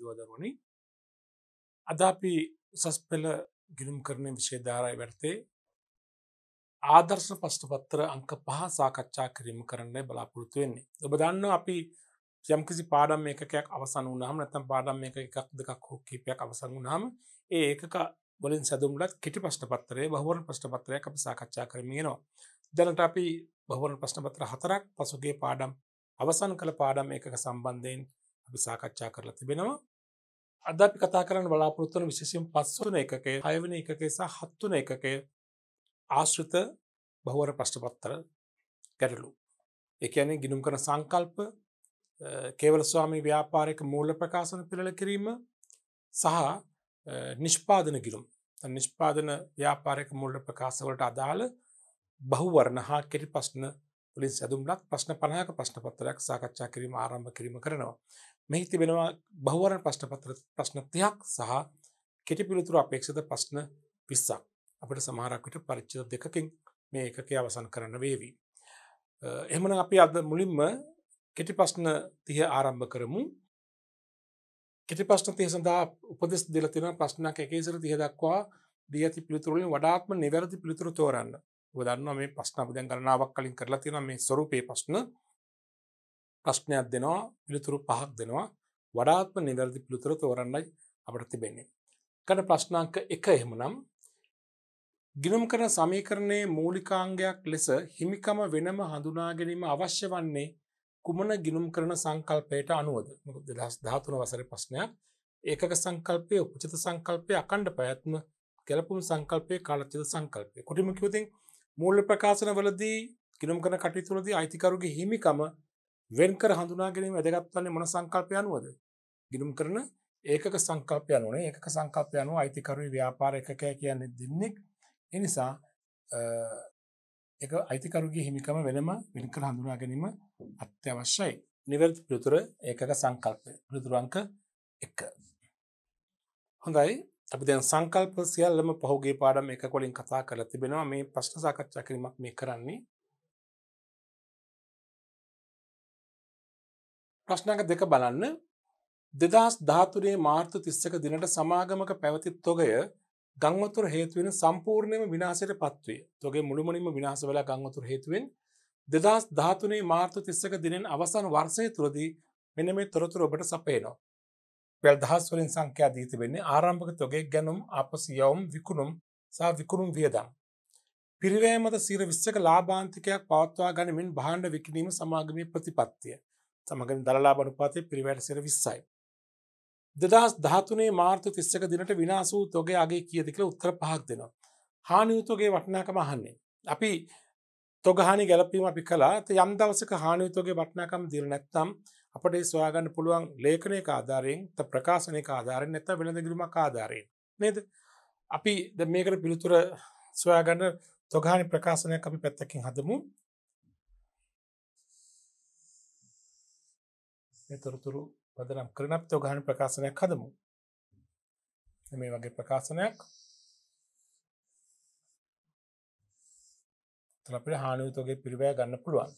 දෝදරුණි අදාපි උසස් පෙළ ගිනුම් කරණය විශෂය ධාරයි වැටතේ ආදර්ශ පස්්ටපත්තර අංක පහ සාකච්ඡා කිරීම කරන්න බලාපොරොතු වෙන්නේ. ඔබ දන්න අපි යම්කිසි පාඩම් එකකයක් අවසන් වුනාම නැතම් පාඩම් එක එකක් දෙකක් හෝ කීපයක් අවසන් වුනාම ඒ ඒකක බලින් සැදුම්ලත් කෙටි පස්්ටපත්තරේ බහවරන් පස්්ටපත්තරය අප සාකච්ඡා කරමයනවා. දැනට අපි බහවරන් ප්‍රශ්නපත්‍ර හතරක් පසුගේ පාඩම් අවසන් කළ පාඩම් එකක සම්බන්ධයෙන් අපි සාකච්ඡා කරලා තිබෙනවා අද අපි කතා කරන්න බලාපොරොත්තුවන විශේෂයෙන් පස්වන එකකේ හයවන එකකේ සහ හත්වන එකකේ ආශ්‍රිත බහුවර ප්‍රශ්නපත්තර ගැටලු. එකයනේ ගිනුම් කරන සංකල්ප කේවල ස්වාමී ව්‍යාපාරයක මූල ප්‍රකාශන පිළල කිරීම සහ නිෂ්පාදන ගිරුම් නිෂ්පාදන ව්‍යාපාරයක මුල්ල ප්‍රකාශවලට අදාළ බහුවරණ හා කෙටි ප්‍රශ්න වලින් සැදුම්ලක් ප්‍රශ්න 50ක ප්‍රශ්න පත්‍රයක් සාකච්ඡා කිරීම ආරම්භ කිරීම කරනවා. මෙහි තිබෙනවා බහුවරණ ප්‍රශ්න පත්‍ර ප්‍රශ්න 30ක් සහ කෙටි පිළිතුරු අපේක්ෂිත ප්‍රශ්න 20ක්. අපිට සමහරක් විට පරිච්ඡේද දෙකකින් මේ එකකේ අවසන් කරන්න වේවි. එහෙමනම් අපි අද මුලින්ම කෙටි ප්‍රශ්න 30 ආරම්භ කරමු. කෙටි ප්‍රශ්න 30 සඳහා උපදෙස් දෙලා තියෙන ප්‍රශ්නක් එකේ ඉස්සර 30 දක්වා දී ඇති පිළිතුරු වලින් වඩාත්ම නිවැරදි පිළිතුරු තෝරන්න. දන්නවා මේ ප්‍රශ්න අපි දැන් ගණනාවක් කලින් කරලා තියෙනවා මේ ස්වරූපයේ ප්‍රශ්න ප්‍රශ්නයක් දෙනවා පිළිතුරු පහක් දෙනවා වඩාත්ම නිවැරදි පිළිතුර තෝරන්නයි අපට තිබෙන්නේ. කරන ප්‍රශ්න අංක 1 එහෙමනම් ගිනුම් කරන සමීකරණයේ මූලිකාංගයක් ලෙස හිමිකම වෙනම හඳුනා ගැනීම අවශ්‍ය වන්නේ කුමන ගිනුම් කරන සංකල්පයට අනුවද? 2013 වසරේ ප්‍රශ්නයක්. ඒකක සංකල්පයේ උපචිත සංකල්පයේ අඛණ්ඩ පැවැත්ම ගැලපුම් සංකල්පයේ කාලචිත සංකල්පය. කොටිම කිව්වොතින් මූල්‍ය ප්‍රකාශනවලදී ගිනුම් කරන කටයුතු වලදී අයිතිකරුගේ හිමිකම වෙන්කර හඳුනා ගැනීම වැදගත් වන්නේ මොන සංකල්පය අනුවද? ගිනුම් කරන ඒකක සංකල්පය අනුවනේ ඒකක සංකල්පය අනුව අයිතිකරුවේ ව්‍යාපාර එකකය කියන්නේ දෙන්නේ. ඒ නිසා ඒක අයිතිකරුගේ හිමිකම වෙනම වෙන්කර හඳුනා ගැනීම අත්‍යවශ්‍යයි. නිවැරදි පිළිතුර ඒකක සංකල්පය. පිළිතුරු අංක 1. හොඳයි අපි දැන් සංකල්ප සියල්ලම පහුගේ පාඩම් එක කොලින් කතා කර තිබෙනවා මේ ප්‍රශ්න සාකච්ඡා කිරීමක් මේ කරන්නේ ප්‍රශ්නක දෙක බලන්න දෙදස් ධාතුරේ මාර්තු තිස්සක දිනට සමාගමක පැවති තොගය ගංවතුර හේතුවෙන සම්පූර්ණයම විනාසයට පත්වේ තොගේ මුළුමනින්ම විනාස වෙලා ගංවතුර හේතුවෙන් දෙදස් ධාතුනේ මාර්තු තිස්සක දිනෙන් අවසන් වර්සය තුරදී මෙන මේ තොරතුර ඔබට සපේනවා පෙල් දහස් වලින් සංඛ්‍යා දී තිබෙන්නේ ආරම්භක තොගේ ගැනුම් අපසියවුම් විකුණුම් සහ විකුණුම් වියදම්. පිරිවැය මත සිර විශ්සක ලාභාන්තිකයක් පවත්වා ගනිමින් භාණ්ඩ විකිණීම සමාගමේ ප්‍රතිපත්තිය. සමගින් දරලාභ අනුපාතය පිරිවැයට සිර 20යි. 2013 මාර්තු 31 දිනට විනාශ වූ තොගේ අගේ කීයද කියලා උත්තර පහක් දෙනවා. හානි වූ තොගේ වටිනාකම අහන්නේ. අපි තොගහානි ගැලපීම අපි කළා. යම් දවසක හානි වූ තොගේ වටිනාකම දීලා නැත්නම් අපට ස්වාගන්න පුළුවන් ලේඛනයක ආධාරයෙන් ත ප්‍රකාශනයක ආධාරෙන් නැත වෙළඳගිරුමක් ආධාරයෙන් නේද අපි ද මේකට පිළිතුර සොයාගන්න තොගානි ප්‍රකාශනයක් අපි පැත්තකින් හදමු තොරතුරු පදනම් කරනක් තොගානි ප්‍රකාශනයක් හදමු මේ වගේ ප්‍රකාශනයක් තලපිට හානුතුගේ පිරිවය ගන්න පුළුවන්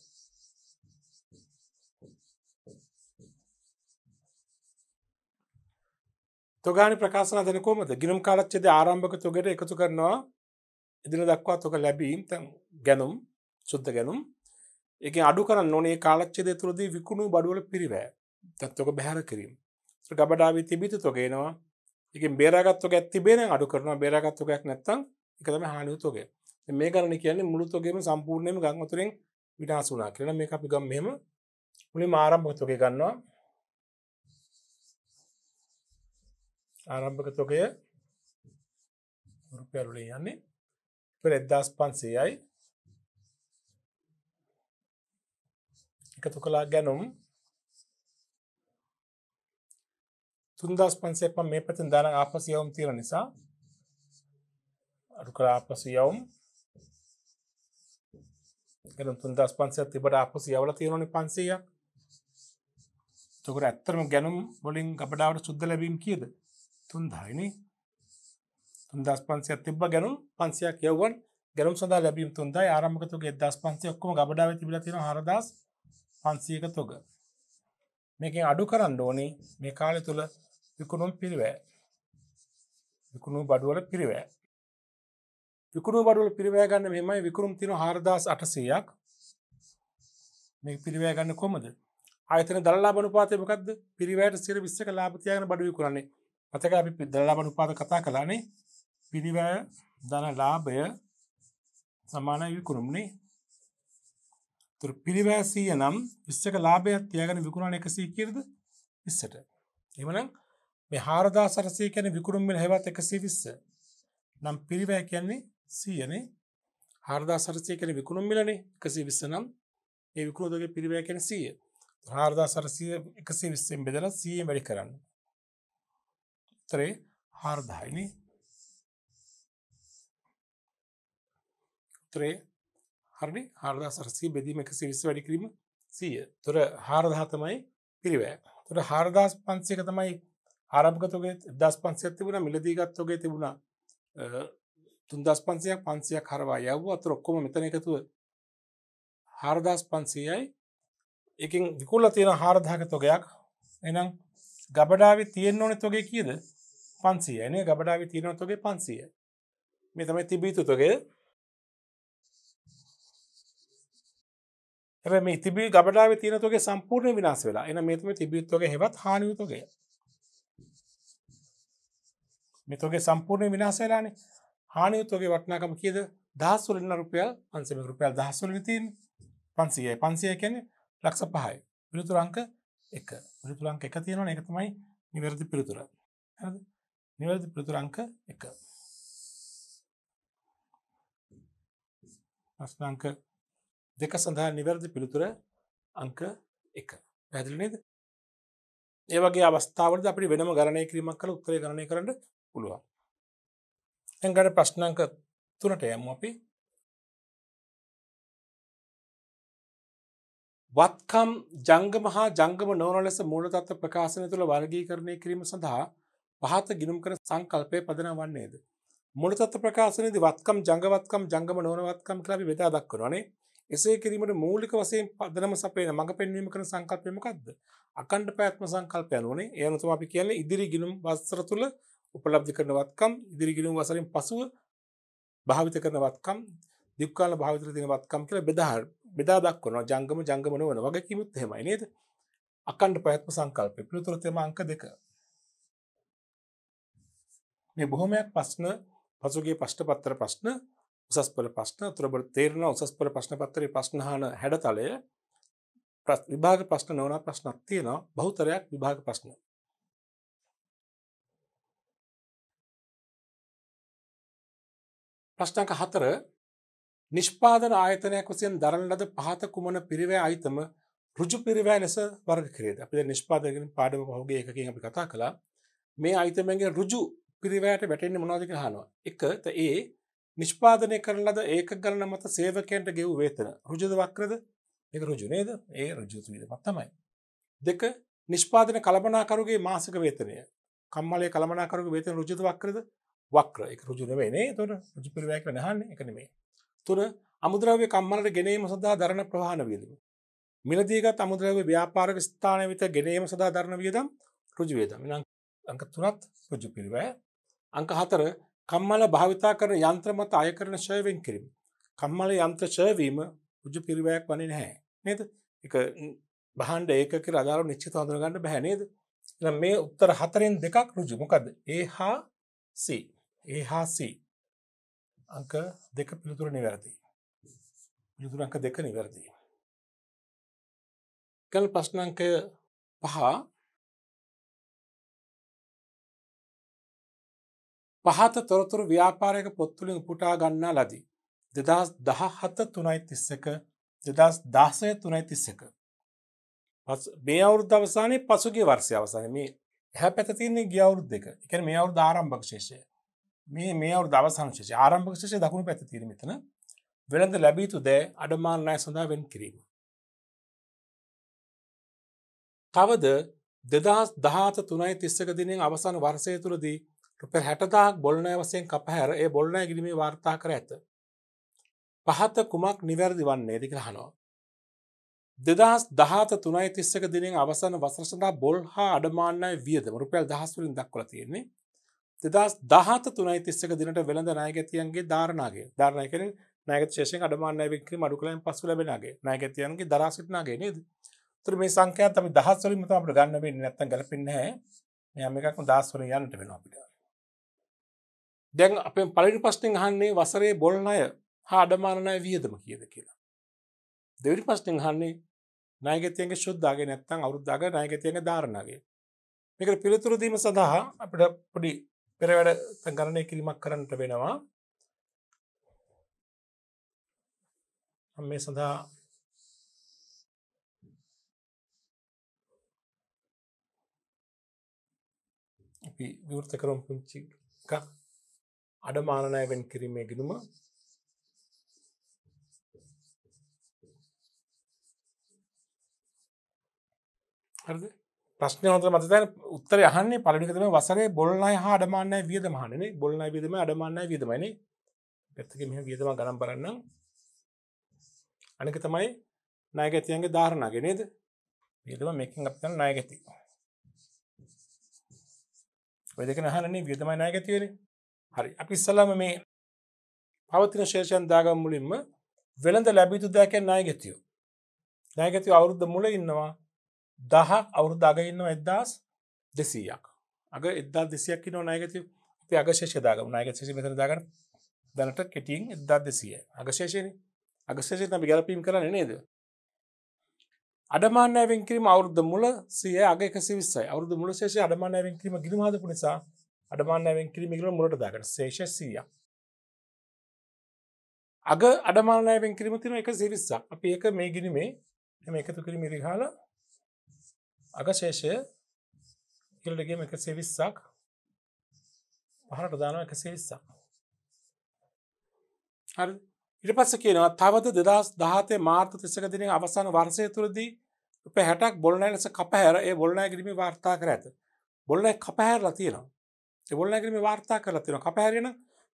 තොගානි ප්‍රකාශන අදන කොමද ගිනම් කාලච්චේද ආරම්භක තොගට එකතු කරනවා එදින දක්වා තොක ලැබීම් තැන් ගැනුම් සුද්ධ ගැනුම් එක අඩු කරන්න ඕනේ කාලච්චේද තුරදී විකුණු බඩුවල පිරිවෑ තත්වක බැහැර කිරීම ගබඩාවී තිබිත තොගේනවා එකින් බේරගත්තු ඇත්ති බේන අඩු කරන බේරගත්තුකයක් නැත්තං එකතම හානිුතුගේ මේ කරන කියන්නේ මුළුතුගේම සම්පූර්ණයම ගංවතුරෙන් විනාසුනා කියන මේ අපි ගම් මෙම මුලි මාරම් බොතුගේ ගන්නවා ආරම්භක තොකය රුපියල්වලින් යන්නේ එදදාස් පන්සේයයි එකතු කලා ගැනුම් තුන්දස් පන්සේ පම් මේ පැතින් දාන ආපසියවුම් තිර නිසා අඩු කරා ආපසියවුම් එනම් තුන්දස් පන්සේ තිබට ආපසියවල තියෙනනි පන්සේයක් තොකට ඇත්තරම ගැනුම් වලින් ගබඩාවට සුද්ද ලැබීම් කියද තුන්දායිනේ තුන්දස් පන්සියක් තිබ ගැනුම් පන්සියක් යවවන් ගැරුම් සඳ ලැබීම තුන්දයි ආරම්මකතුගේ දස් පන්සය ඔක්කම ගබඩාව තිබිල තින හරදස් පන්සියක තුග මේකින් අඩු කරන්න ඕනි මේ කාලය තුළ විකුණුම් පිරිවෑ විකුණු බඩුවල පිරිවෑ විකුණු බඩුවල පිරිවෑ ගන්න මෙමයි විකුරුම් තින හරදස් අටසයක් මේ පිරිවෑ ගන්න කොමද අතන දල්ලා බනු පාතය මොකක්ද පිරිවෑට සිර විස්සක ලාපතියන බඩු විකුරන්නේ අතක අපි පිදලාබන උපාද කතා කලානේ පිරිවැය දන ලාභය සමාන විකුණුම්නේ තුර පිරිවෑසීය නම් විස්සක ලාභයක් තියාගෙන විකුණන එකසී කිරද විස්සට එමනම් මේ හාරදා සරසය කැන විකුරුම්මෙන් හෙවත් එකසේ විස්ස නම් පිරිවෑ කියන්නේ සීයනේ හාරදා සරසය කැන විකුණුම් මිලනේ එකසේ විස්ස නම් ඒ විකරෝදගේ පිරිවෑ කැන සීය හාරදා සරසය එකසේ විස්සෙන් බෙදල සීය වැඩි කරන්න 3 හාර දායිනේ 3 හරිනේ 4400 බෙදීම 120 වැඩි කිරීම 100. එතකොට 4000 තමයි පිරිවැය. එතකොට 4500ක තමයි ආරම්භක තොගේ 1500ක් තිබුණා මිලදී ගත් තොගේ තිබුණා 3500ක් 500ක් හරවා යවුවා. අතර ඔක්කොම මෙතන එකතුව 4500යි. එකෙන් විකුණලා තියෙන 4000ක තොගයක්. එහෙනම් ගබඩාවේ තියෙන්න ඕනේ තොගේ කීයද? පන්සියනය ගබඩාව තිීනොත්තුගේ පන්සිය මේ තමයි තිබීතුතුගේ ඇ මේ තිබී ගබඩාව තිීනතුගේ සම්පූර්ණ විනාස වෙලා එන මෙතම තිබියුත්තුගේ හෙවත් හානියුතුගේ මෙතුගේ සම්පූර්ණ විනාසේලානේ හානියුතුගේ වටනාකම කියද දහස්සුලන්න රුපියල් පන්සම රුපියල් දහස්සුල විතින් පන්සියයි පන්සිය කැන ලක්ෂ පහයි පිළිතුරංක එක පිළිතුරංක එක තියෙනවා එක තමයි නිවැරදි පිළිතුර හරද නිවැරදි ප්‍රතුරංක එක ප්‍රශ්නංක දෙක සඳහා නිවැරදි පිළිතුර අංක එක පැදිලිනේද ඒවගේ අවස්ථාවද අපි වෙනම ගණය කිරීමක් කළ උත්තරය ගණය කරන්න පුළුවන් ඇඟට ප්‍රශ්නංක තුනට යමු අපි වත්කම් ජංගමහා ජංගම නෝන ලෙස මූලතත්ව ප්‍රකාශනය තුළ වර්ගී කරණය කිරීම සඳහා පහත ගිනුම් කර සංකල්පය පදන වන්නේද. මුලතත්ත ප්‍රකාශනයේදී වත්කම් ජංගවත්කම් ජංගම නොනවත්කම් කියලා අපි බෙදා දක්වනවානේ. එසේ කිරීමට මූලික වශයෙන් පදනම සපයන මඟ පෙන්වීම කරන සංකල්පය මොකද්ද? අකණ්ඩ පැවැත්ම සංකල්පය අනුවනේ. ඒ අනුව තමයි අපි කියන්නේ ඉදිරි ගිණුම් වස්ත්‍ර තුල උපලබ්ධ කරන වත්කම්, ඉදිරි ගිණුම් වසරෙන් පසුව භාවිත කරන වත්කම්, දික්කාල භාවිත කරන වත්කම් කියලා බෙදා බෙදා දක්වනවා. ජංගම ජංගම නොවන වගේ කිමුත් එහෙමයි නේද? අකණ්ඩ පැවැත්ම සංකල්පය. පිළිතුර තේම අංක 2. මේ බොහොමයක් ප්‍රශ්න පසුගේ ප්‍රශ්න පත්තර ප්‍රශ්න උසස් පෙළ ප්‍රශ්න තුරබ තේරෙන උසස් පෙළ ප්‍රශ්න පත්තරේ ප්‍රශ්න අහන හැඩතලය විභාග ප්‍රශ්න නොවන ප්‍රශ්නක් තියෙනවා බහුතරයක් විභාග ප්‍රශ්න ප්‍රශ්නක හතර නිෂ්පාදන ආයතනයක් වසයෙන් දරන ලද පහත කුමන පිරිවෑ අයිතම රුජු පිරිවෑ ලෙස වර්ග කරේද අපිට නිෂ්පාදගෙන පාඩම පහුගේ එකකින් අපි කතා කළා මේ අයිතමගේ රුජු පිරිවැයට වැටෙන්නේ මොනවද කියලා අහනවා. එක ඒ නිෂ්පාදනය කරන ලද ඒක ගණන මත සේවකයන්ට ගෙවූ වේතන ඍජුද වක්‍රද? ඒක ඍජු නේද? ඒ ඍජු වීමක් තමයි. දෙක නිෂ්පාදන කළමනාකරුගේ මාසික වේතනය. කම්මලයේ කළමනාකරුගේ වේතන ඍජුද වක්‍රද? වක්‍ර. ඒක ඍජු නෙවෙයි නේ. ඒතොර ඍජු පිරිවැය කියලා නහන්නේ ඒක නෙමෙයි. තුන අමුද්‍රව්‍ය කම්මලට ගෙනීම සඳහා දරන ප්‍රවාහන වියදම. මිලදීගත් අමුද්‍රව්‍ය ව්‍යාපාරික ස්ථාන වෙත ගෙනීම සඳහා දරන වියදම් ඍජු වියදම්. අංක තුනත් ඍජු පිරිවැය අංක හතර කම්මල භාවිතා කරන යන්ත්‍ර මත අය කරන ශයවෙන් කිරීම. කම්මල යන්ත්‍ර ශයවීම උජ පිරිවයක් වනි නැහැ නේද එක බහන්ඩ ඒකක රදාරු නිච්චිත හඳුරගන්න බැහැනේද මේ උත්තර හතරෙන් දෙකක් රුජු මොකද ඒ හා සී ඒ හා සී අංක දෙක පිළිතුර නිවැරදි පිළිතුර අංක දෙක නිවැරදි කල් ප්‍රශ්නංකය පහ පහත තොරතුරු ව්‍යාපාරයක පොත්තුලින් උපුටා ගන්නා ලදී. දෙදස් දහ හත තුනයි තිස්සක දෙදස් දාසය තුනයි තිස්සක. මේ අවුරුද්ධ අවසානයේ පසුගේ වර්ෂය අවසාන මේ හැ පැතතින්නේ ගියවුරුද් දෙක එකන මේ අවුද ආරම්භක් ශේෂය මේ මේ අවු දවසංශේෂ ආරම්භක් ශේෂය දකුණු පැතිර මෙතන වෙළඳ ලැබීතු දෑ අඩමාන්නය සඳහා වෙන් කිරීම. තවද දෙදහස් දහත තුනයි තිස්සක දිනෙන් අවසාන වර්සය තුළදී රුප හැටතාක් බොල්නෑ වසයෙන් කපහැර ඒ බොල්නෑ ගිරීමේ වාර්තා කර ඇත. පහත කුමක් නිවැරදි වන්නේ දික හනවා. දෙදහස් දහත තුනයි තිස්සක දිනින් අවසන වසරසඳා බොල් හා අඩමාන්නය වියද රුපියල් දහස්වලින් දක්වල තියෙන්නේ දෙදස් දහත තුනයි තිස්සක දිනට වෙළඳ නායගැතියන්ගේ ධාරණගේ ධාරණය කර නායක ශේෂෙන් අඩමාන්නය වික්‍රී මඩුකලෙන් පසු ලැබෙනගේ නායගැතියන්ගේ දරාසිටනාගේ නේද තුර මේ සංකයා තම දහස්වලින් මත අපට ගන්න වෙන්නේ නැත්තම් ගැලපෙන්නේ නැහැ මේ හැම එකක්ම දහස්වලින් යන්නට වෙනවා අපිට දැන් අප පලි පස්ටෙන් හන්නේ වසරේ බොල් අය හා අඩමානය වියදම කියද කියලා. දෙවිරි පස්ටෙන් හන්නේ නායගතයගේ ශුද්ධාගේ නැත්තං අවුද්ධාග නායගතයන ධාරණගේ මේක පිළිතුරදීම සඳහා අපිට පොඩි පෙරවැඩ සංගරණය කිරීමක් කරන්නට වෙනවා මේ සඳහා අපි විවෘත කරම් පුංචි එකක් අඩමානනය වෙන් කිරීමේ ගිනුම හරිද ප්‍රශ්න හොත මතතන උත්තර අහන්නේ පලිකතම වසරේ බොල්නයි හා අඩමාන්නය වියද මහනන බොල්න විදම අඩමාන්නය විදමන පැත්තක මෙ වියදම ගනම් පරන්නම් අනක තමයි නායගැතියන්ගේ ධාරණගෙනේද වියදම මේකින් අපතන නායගැති ඔයදක නහලන්නේ වියතමයි නායගැතිවරේ හරි අපි ඉස්සල්ලාම මේ පවතින ශේෂයන් දාගම් මුලින්ම වෙළඳ ලැබිතු දෑකැන් නායගැතියෝ නෑගැතිව අවුරුද්ධ මුල ඉන්නවා දහක් අවුරුද්ධ අග ඉන්නවා එදදාස් දෙසීයක් අග එදදා දෙසියක් නෝ නයගති අපි අගශේෂ දාගම නායගශේෂ මෙතන දාගන දැනට කෙටියෙන් එදදා දෙසිය අගශේෂයන අගශේෂය අපි ගැලපීම් කරන නේද අඩමානෑවෙන් කිරීම අවුද්ධ මුල සිය අග සිවිස්සයි අවුදු මුල ශේෂ අඩමානෑවෙන් කිරීම ගිරිමාදපු නිසා අඩමානෑවෙන් කිරීමකිල මුලට දාගට ශේෂ සීය. අග අඩමානෑවෙන් කිරීමතින එක සිරිස්සා අප ඒක මේ ගිනිමේ එම එකතු කිරි මිරිහාල අගශේෂය කිල්ටගේ එක සිවිස්සක් පහට දාන එක සිවිස්සක්. හරි ඉට පස්ස කියනවා තවද දෙදස් දහතේ මාර්ත තිසක දින අවසාන වර්සය තුරදී උප හැටක් බොල්නෑ ලෙස කපහැර ඒ බොල්නෑ කිරීම වාර්තා කර ඇත බොල්නෑ කපහැරලා තියෙනවා බොල්නෑගම වාර්තා කල තින කපහැරෙන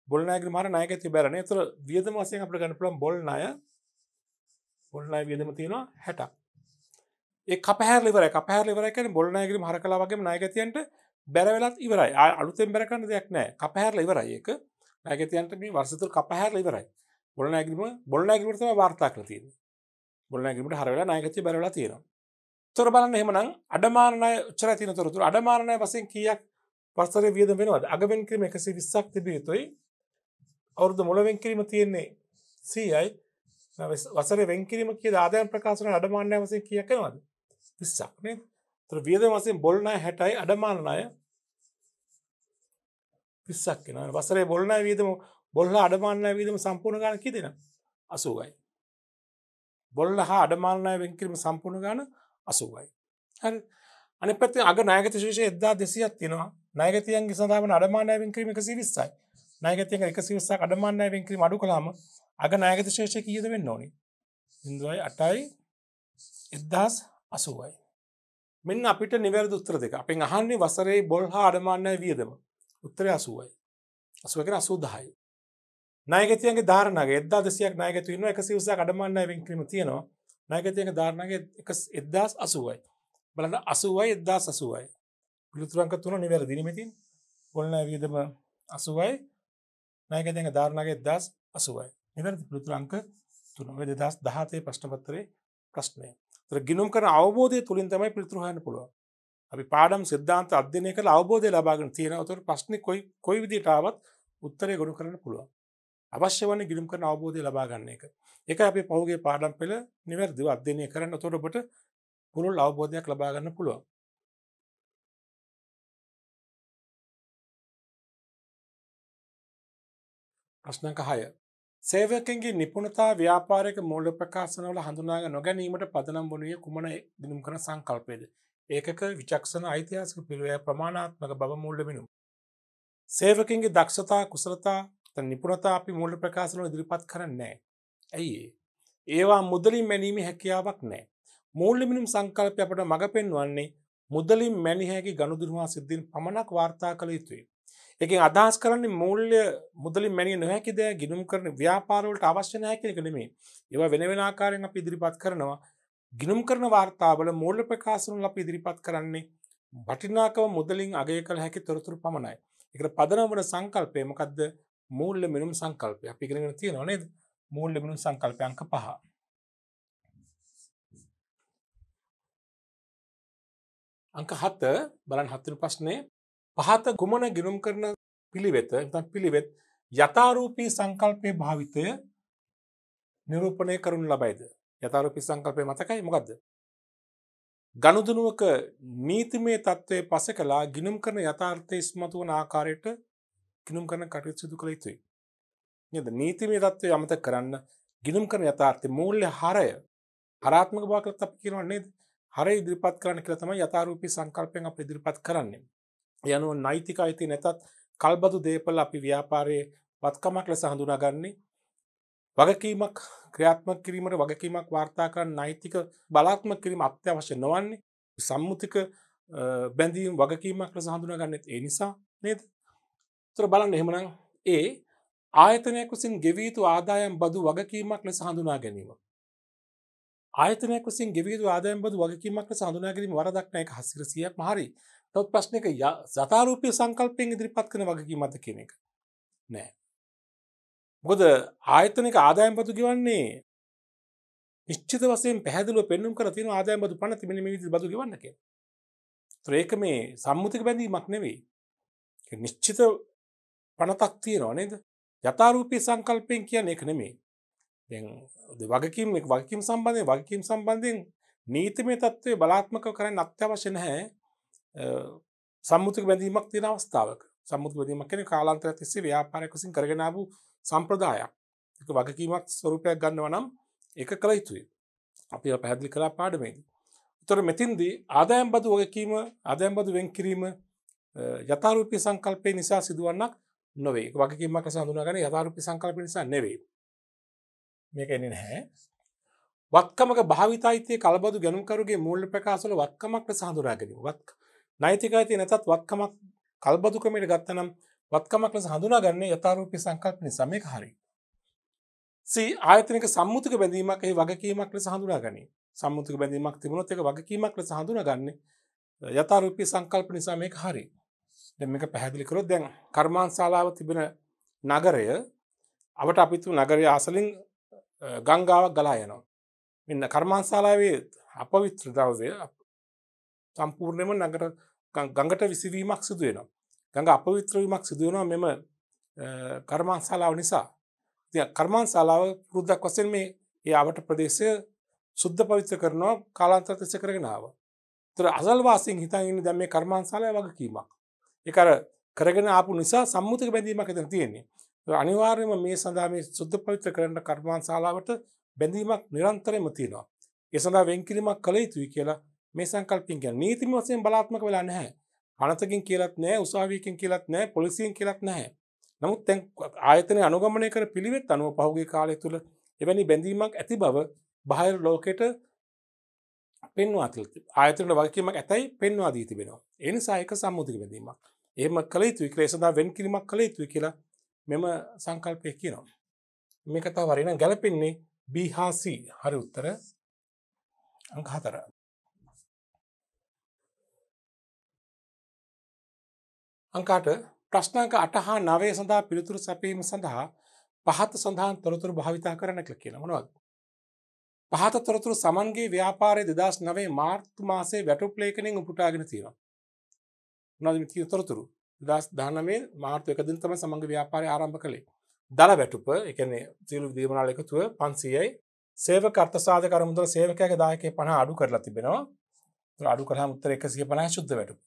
බොල්නෑග මර නායක තිබැරන තුර වියදම වසයෙන් අපට ගණපුලම් බොල්නය බොල්නයි වියදම තියෙනවා හැට ඒ කපහැරලිවර කපහැරලිවරකන බොල්නෑගරි හර කලාවගේ නායකතියන්ට බැරවෙලත් ඉවරයි අලුතෙන් බැරකන්න දෙයක් නෑ කපහැරල ඉවරයි ඒක නැගතියන්ට මේ වර්සතුර කපහැරල ඉවරයි බොල්නෑගම බොල්නෑගිවරතම වාර්තා කර තියෙන බොල්නෑගීමට හරවෙලා නායකති බැරලා තියෙනවා තොර බලන්න හෙමනම් අඩමානය චර තින තොරතුර අඩමානය වසෙන් කියක් වසරේ වියදම් වෙනවද? අගවෙන් කිරීම 120ක් තිබිය යුතුයි. අවුරුදු මුලවෙන් කිරීම තියෙන්නේ 100යි. වසරේ වෙන් කිරීම කියන ආදායම් ප්‍රකාශන අඩමාන ණය වශයෙන් කීයක් වෙනවද? 20ක් නේද? ඒතර වියදම් වශයෙන් බොල් ණය 60යි අඩමාන ණය 20ක් වෙනවා. වසරේ බොල් ණය වියදම බොල්ල අඩමාන ණය වියදම සම්පූර්ණ ගාන කී දෙනා? 80යි. බොල්ල හා අඩමාන ණය වෙන් කිරීම සම්පූර්ණ ගාන 80යි. හරි. අනිත් පැත්තේ අග ණයගත ශේෂය 1200ක් තියෙනවා. නායකතියන්ගේ සඳහාවන අඩමානයවෙන් කිරීම එක සිවිස්සයි නායකතියක එක සිවිස්සක් අඩමානයවෙන් කිරීම අඩු කලාම අග නායකත ශේෂය කියද වෙන්න ඕනි ඉන්දුවයි අටයි එදදාස් අසුවයි මෙන්න අපිට නිවැරදි උත්තර දෙක අපෙන් අහන්නේ වසරේ බොල් හා අඩමානය වියදම උත්තරය අසුවයි අසුවකෙන අසූදහයි නායකතියගේ ධාරනගේ එදදා දෙසියක් නායකතුවන්න එක සිවසා අඩමානයවෙන් කිරීම තියෙනවා නායකතියක ධාරණගේ එදදාස් අසුවයි බලන්න අසුවයි එදදා සසුවයි පිළිතුරංක තුන නිවැර දිනිමතින් ඔන්න වියදම අසුවයි නයකතැක ධාරණගේ දස් අසුවයි නිවැරදි පිළිතුරංක තුනවද දස් දහතේ ප්‍රශ්නපත්තරේ ප්‍රශ්නය තර ගිනුම් කර අවබෝධය තුළින් තමයි පිළිතුරහන්න පුළුව අපි පාඩම් සිද්ධාන්ත අධ්‍යනය කළ අවබෝධය ලබාගෙන තියෙන තුර ප්‍රශ්න කොයි කොයි විදිටාවත් උත්තරය ගොඩු කරන්න පුළුව අවශ්‍ය වන ගිලුම් කරන අවබෝධය ලබාගන්න එක එක අපි පහුගේ පාඩම් පෙළ නිවැරදිව අධ්‍යනය කරන්න තොරබට පුළුල් අවබෝධයක් ලබාගන්න පුළුවන් ප්‍රශ්නක හය. සේවකන්ගේ නිපුණතා ව්‍යාපාරක මූල ප්‍රකාශනවල හඳුනාග නොගැනීමට පදනම් වනුයේ කුමන දිනුම් කන සංකල්පයද. ඒකක විචක්ෂණ අයිතිහාසික පිළුවය ප්‍රමාණාත්මක බව මුල්ලමිනුම්. සේවකින්ගේ දක්ෂතා කුසලතා නිපුණතා අපි මූල ප්‍රකාශනව ඉදිරිපත් කරන්නේ. ඇයි ඒවා මුදලින් මැනීම හැකියාවක් නෑ. මූල්ලිමිනුම් සංකල්පය අපට මඟ පෙන්වන්නේ මුදලින් මැනිහැකි ගනුදුරුවා සිද්ධින් පමණක් වාර්තා කළ යුතුයි. එක අදහස් කරන්නේ මූල්්‍ය මුදලින් මැනි නොහැකිද ගිනුම් කරන ව්‍යාපාරවලට අවශ්‍ය නෑකෙක නෙමේ ඒවා වෙන වෙනආකාරයෙන් අප ඉදිරිපත් කරනවා ගිනුම් කරන වාර්තාාවල මූල්ල ප්‍රකාශනුල අප ඉදිරිපත් කරන්නේ බටිනාකව මුදලින් අගේ කළ හැකි තොරතුරු පමණයි එකට පදනවට සංකල්පය මකක්ද මූල්ල මිනුම් සංකල්පය අපිගෙන තියෙන නේද මූල්ල මිනුම් සංකල්පයංක පහ අංක හත බලන් හත්තුරු ප්‍රශ්නය පහත කුමන ගිනුම් කරන පිළිවෙත පිළිවෙත් යථාරූපී සංකල්පය භාවිතය නිරූපණය කරනු ලබයිද. යථාරූපී සංකල්පය මතකයි මොකක්ද. ගණුදනුවක නීතිමේ තත්ත්වය පස කලා ගිනුම් කරන යථාර්ථය ඉස්මතු වන ආකාරයට ගිනුම් කරන කටයුතු සිදු කළ යුතුයි. නද නීතිමේ තත්ත්වය අමත කරන්න ගිනුම් කරන යථාර්ථය මූල්‍ය හරය හරාත්මක බාකල තප කියරවන්නේ හර ඉදිරිපත් කරන්න කළ තම යථාරූපී සංකල්පයෙන් අප ඉදිරිපත් කරන්නේ. යනුව නෛතික අයිති නැතත් කල්බතු දේපල අපි ව්‍යාපාරයේ වත්කමක් ලෙස හඳුනාගන්නේ වගකීමක් ක්‍රියාත්මක කිරීමට වගකීමක් වාර්තා කරන්න නෛතික බලාත්මක කිරීම අත්‍යවශ්‍ය නොවන්නේ සම්මුතික බැඳීම් වගකීමක් ලෙස හඳුනාගන්නෙත් ඒ නිසා නේද තොර බලන්න එහෙමනම් ඒ ආයතනයක් විසින් ගෙවීතු ආදායම් බදු වගකීමක් ලෙස හඳුනා ගැනීම ආයතනයක් විසින් ගෙවීතු ආදායම් බදු වගකීමක් ලෙස හඳුනා ගැනීම වරදක් නැහැ 100ක් හරි නොත් ප්‍රශ්නක ය සතාරූපය සංකල්පයෙන් ඉදිරිපත් කන වගකීමත කියන එක නෑ. ගොද ආයතනක ආදායම් පතු ගවන්නේ නිශ්චිත වසෙන් පැහදිල පෙන්නුම් කර තින ආදායම් බදු පන තිබෙන මිදි බදු ගවන්නක ත්‍රේක මේ සම්මුතික බැඳීමක් නෙවෙයි නිශ්චිත පනතක් තියෙනවා නේද යථාරූපය සංකල්පයෙන් කියන්න එක නෙමේ වගකීම වගකීම් සම්බන්ධය වගකීම් සම්බන්ධයෙන් නීතිමය තත්ත්වය බලාත්මක කරන්න අත්‍යවශ්‍ය නැහැ සම්මුතික බැඳීමක් තියෙන අවස්ථාවක සම්මුති බැඳීමක් කියන්නේ කාලාන්තරයක් තිස්සේ ව්‍යාපාරයක් විසින් කරගෙන ආපු සම්ප්‍රදායක්. ඒක වගකීමක් ස්වරූපයක් ගන්නවා නම් ඒක කළ යුතුයි. අපි ඒවා පැහැදිලි කළා පාඩමේදී. ඒතර මෙතින්දී ආදායම් බදු වගකීම ආදායම් බදු වෙන් කිරීම යථාරූපී සංකල්පය නිසා සිදුවන්නක් නොවේ. ඒක වගකීමක් ලෙස හඳුනාගන්නේ යථාරූපී සංකල්පය නිසා නෙවෙයි. මේක එන්නේ නැහැ. වත්කමක භාවිතායිතයේ කලබදු ගැනුම්කරුගේ මූල්‍ය ප්‍රකාශවල වත්කමක් ලෙස හඳුනා ගැනීම. වත්කම නෛතිකයිති නැතත් වත්කමක් කල්බදුකමට ගත්තනම් වත්කමක් ලෙස හඳුනාගන්නේ යතාරූපය සංකල්ප නිසා මේක හරි. සී ආයතනක සම්මුතික බැඳීමක් එහි වගකීමක් ලෙස හඳුනා ගනී සම්මුතික බැඳීමක් තිබුණොත් එක වගකීමක් ලෙස හඳුනාගන්නේ යතාරූපය සංකල්ප නිසා මේක හරි. දෙමක පැහැදිලිකරොත් දැන් කර්මාන් ශලාව තිබෙන නගරය අවට අපිතු නගරය අසලින් ගංගාවක් ගලා යනවා. මෙන්න කර්මාන්ශාලාවේ අපවිත්‍ර දවසය සම්පූර්ණයම නඟට ගඟට විසිවීමක් සිදුවෙනවා. ගඟ අපවිත්‍රවීමක් සිදුවනවා මෙම කර්මාන් ශලාව නිසා. ති කර්මාන් ශලාව පුරුද්දක් වසෙන් මේ ඒ අවට ප්‍රදේශය සුද්ධ පවිත්‍ර කරනවා කාලාන්තරතස කරගෙනාව. තර අසල්වාසින් හිතන්න්න දැම මේ කර්මාන් ශලය වගකීමක්. එකර කරගෙන ආපු නිසා සම්මුතික බැඳීමක් ඇතන තියෙන්නේ. අනිවාර්යම මේ සඳහා මේ සුද්ධ පවිත්‍ර කරන්න කර්මාන් ශලාවට බැඳීමක් නිරන්තරයම තියෙනවා. ඒ සඳහා වෙන්කිරීමක් කළ යුතුයි කියලා මේ සංකල්පින් කියන නීතිම වශයෙන් බලාත්මක වෙලා නැහැ. අනතකින් කියලත් නැහැ, උසාවියකින් කියලත් නැහැ, පොලිසියෙන් කියලත් නැහැ. නමුත් දැන් ආයතනය අනුගමනය කර පිළිවෙත් අනුව පහුගිය කාලය තුල එවැනි බැඳීමක් ඇති බව බාහිර ලෝකයට පෙන්වා ආයතනට වගකීමක් ඇතැයි පෙන්වා දී තිබෙනවා. ඒ නිසා ඒක සම්මුතික බැඳීමක්. එහෙම කළ යුතුයි කියලා ඒ සඳහා වෙන් කිරීමක් කළ යුතුයි කියලා මෙම සංකල්පය කියනවා. මේ කතාව හරිනම් ගැලපෙන්නේ B හා C. හරි උත්තර අංක 4. අංකාට ප්‍රශ්නංක අටහා නවය සඳහා පිළිතුරු සැපීම සඳහා පහත සඳහන් තොරතුරු භාවිතා කරන කළ කියන මොනවද. පහත තොරතුරු සමන්ගේ ව්‍යාපාරය දෙදස් නවේ මාර්තු මාසේ වැටු ප්ලේකනින් උපුටාගෙන තියෙන. නොදමිති තොරතුරු දස් ධනමේ මාර්තයක දින තම සමඟ ව්‍යාපාරය ආරම්භ කළේ. දළ වැටුප එකන සියලු දීමනාල එකතුව පන්සියයි සේව කර්තසාධ කරමුදර සේවකයක දායකය පණ අඩු කරලා තිබෙනවා අඩු කරහම උත්තර එකසිය පනහ ශුද්ධ වැටුප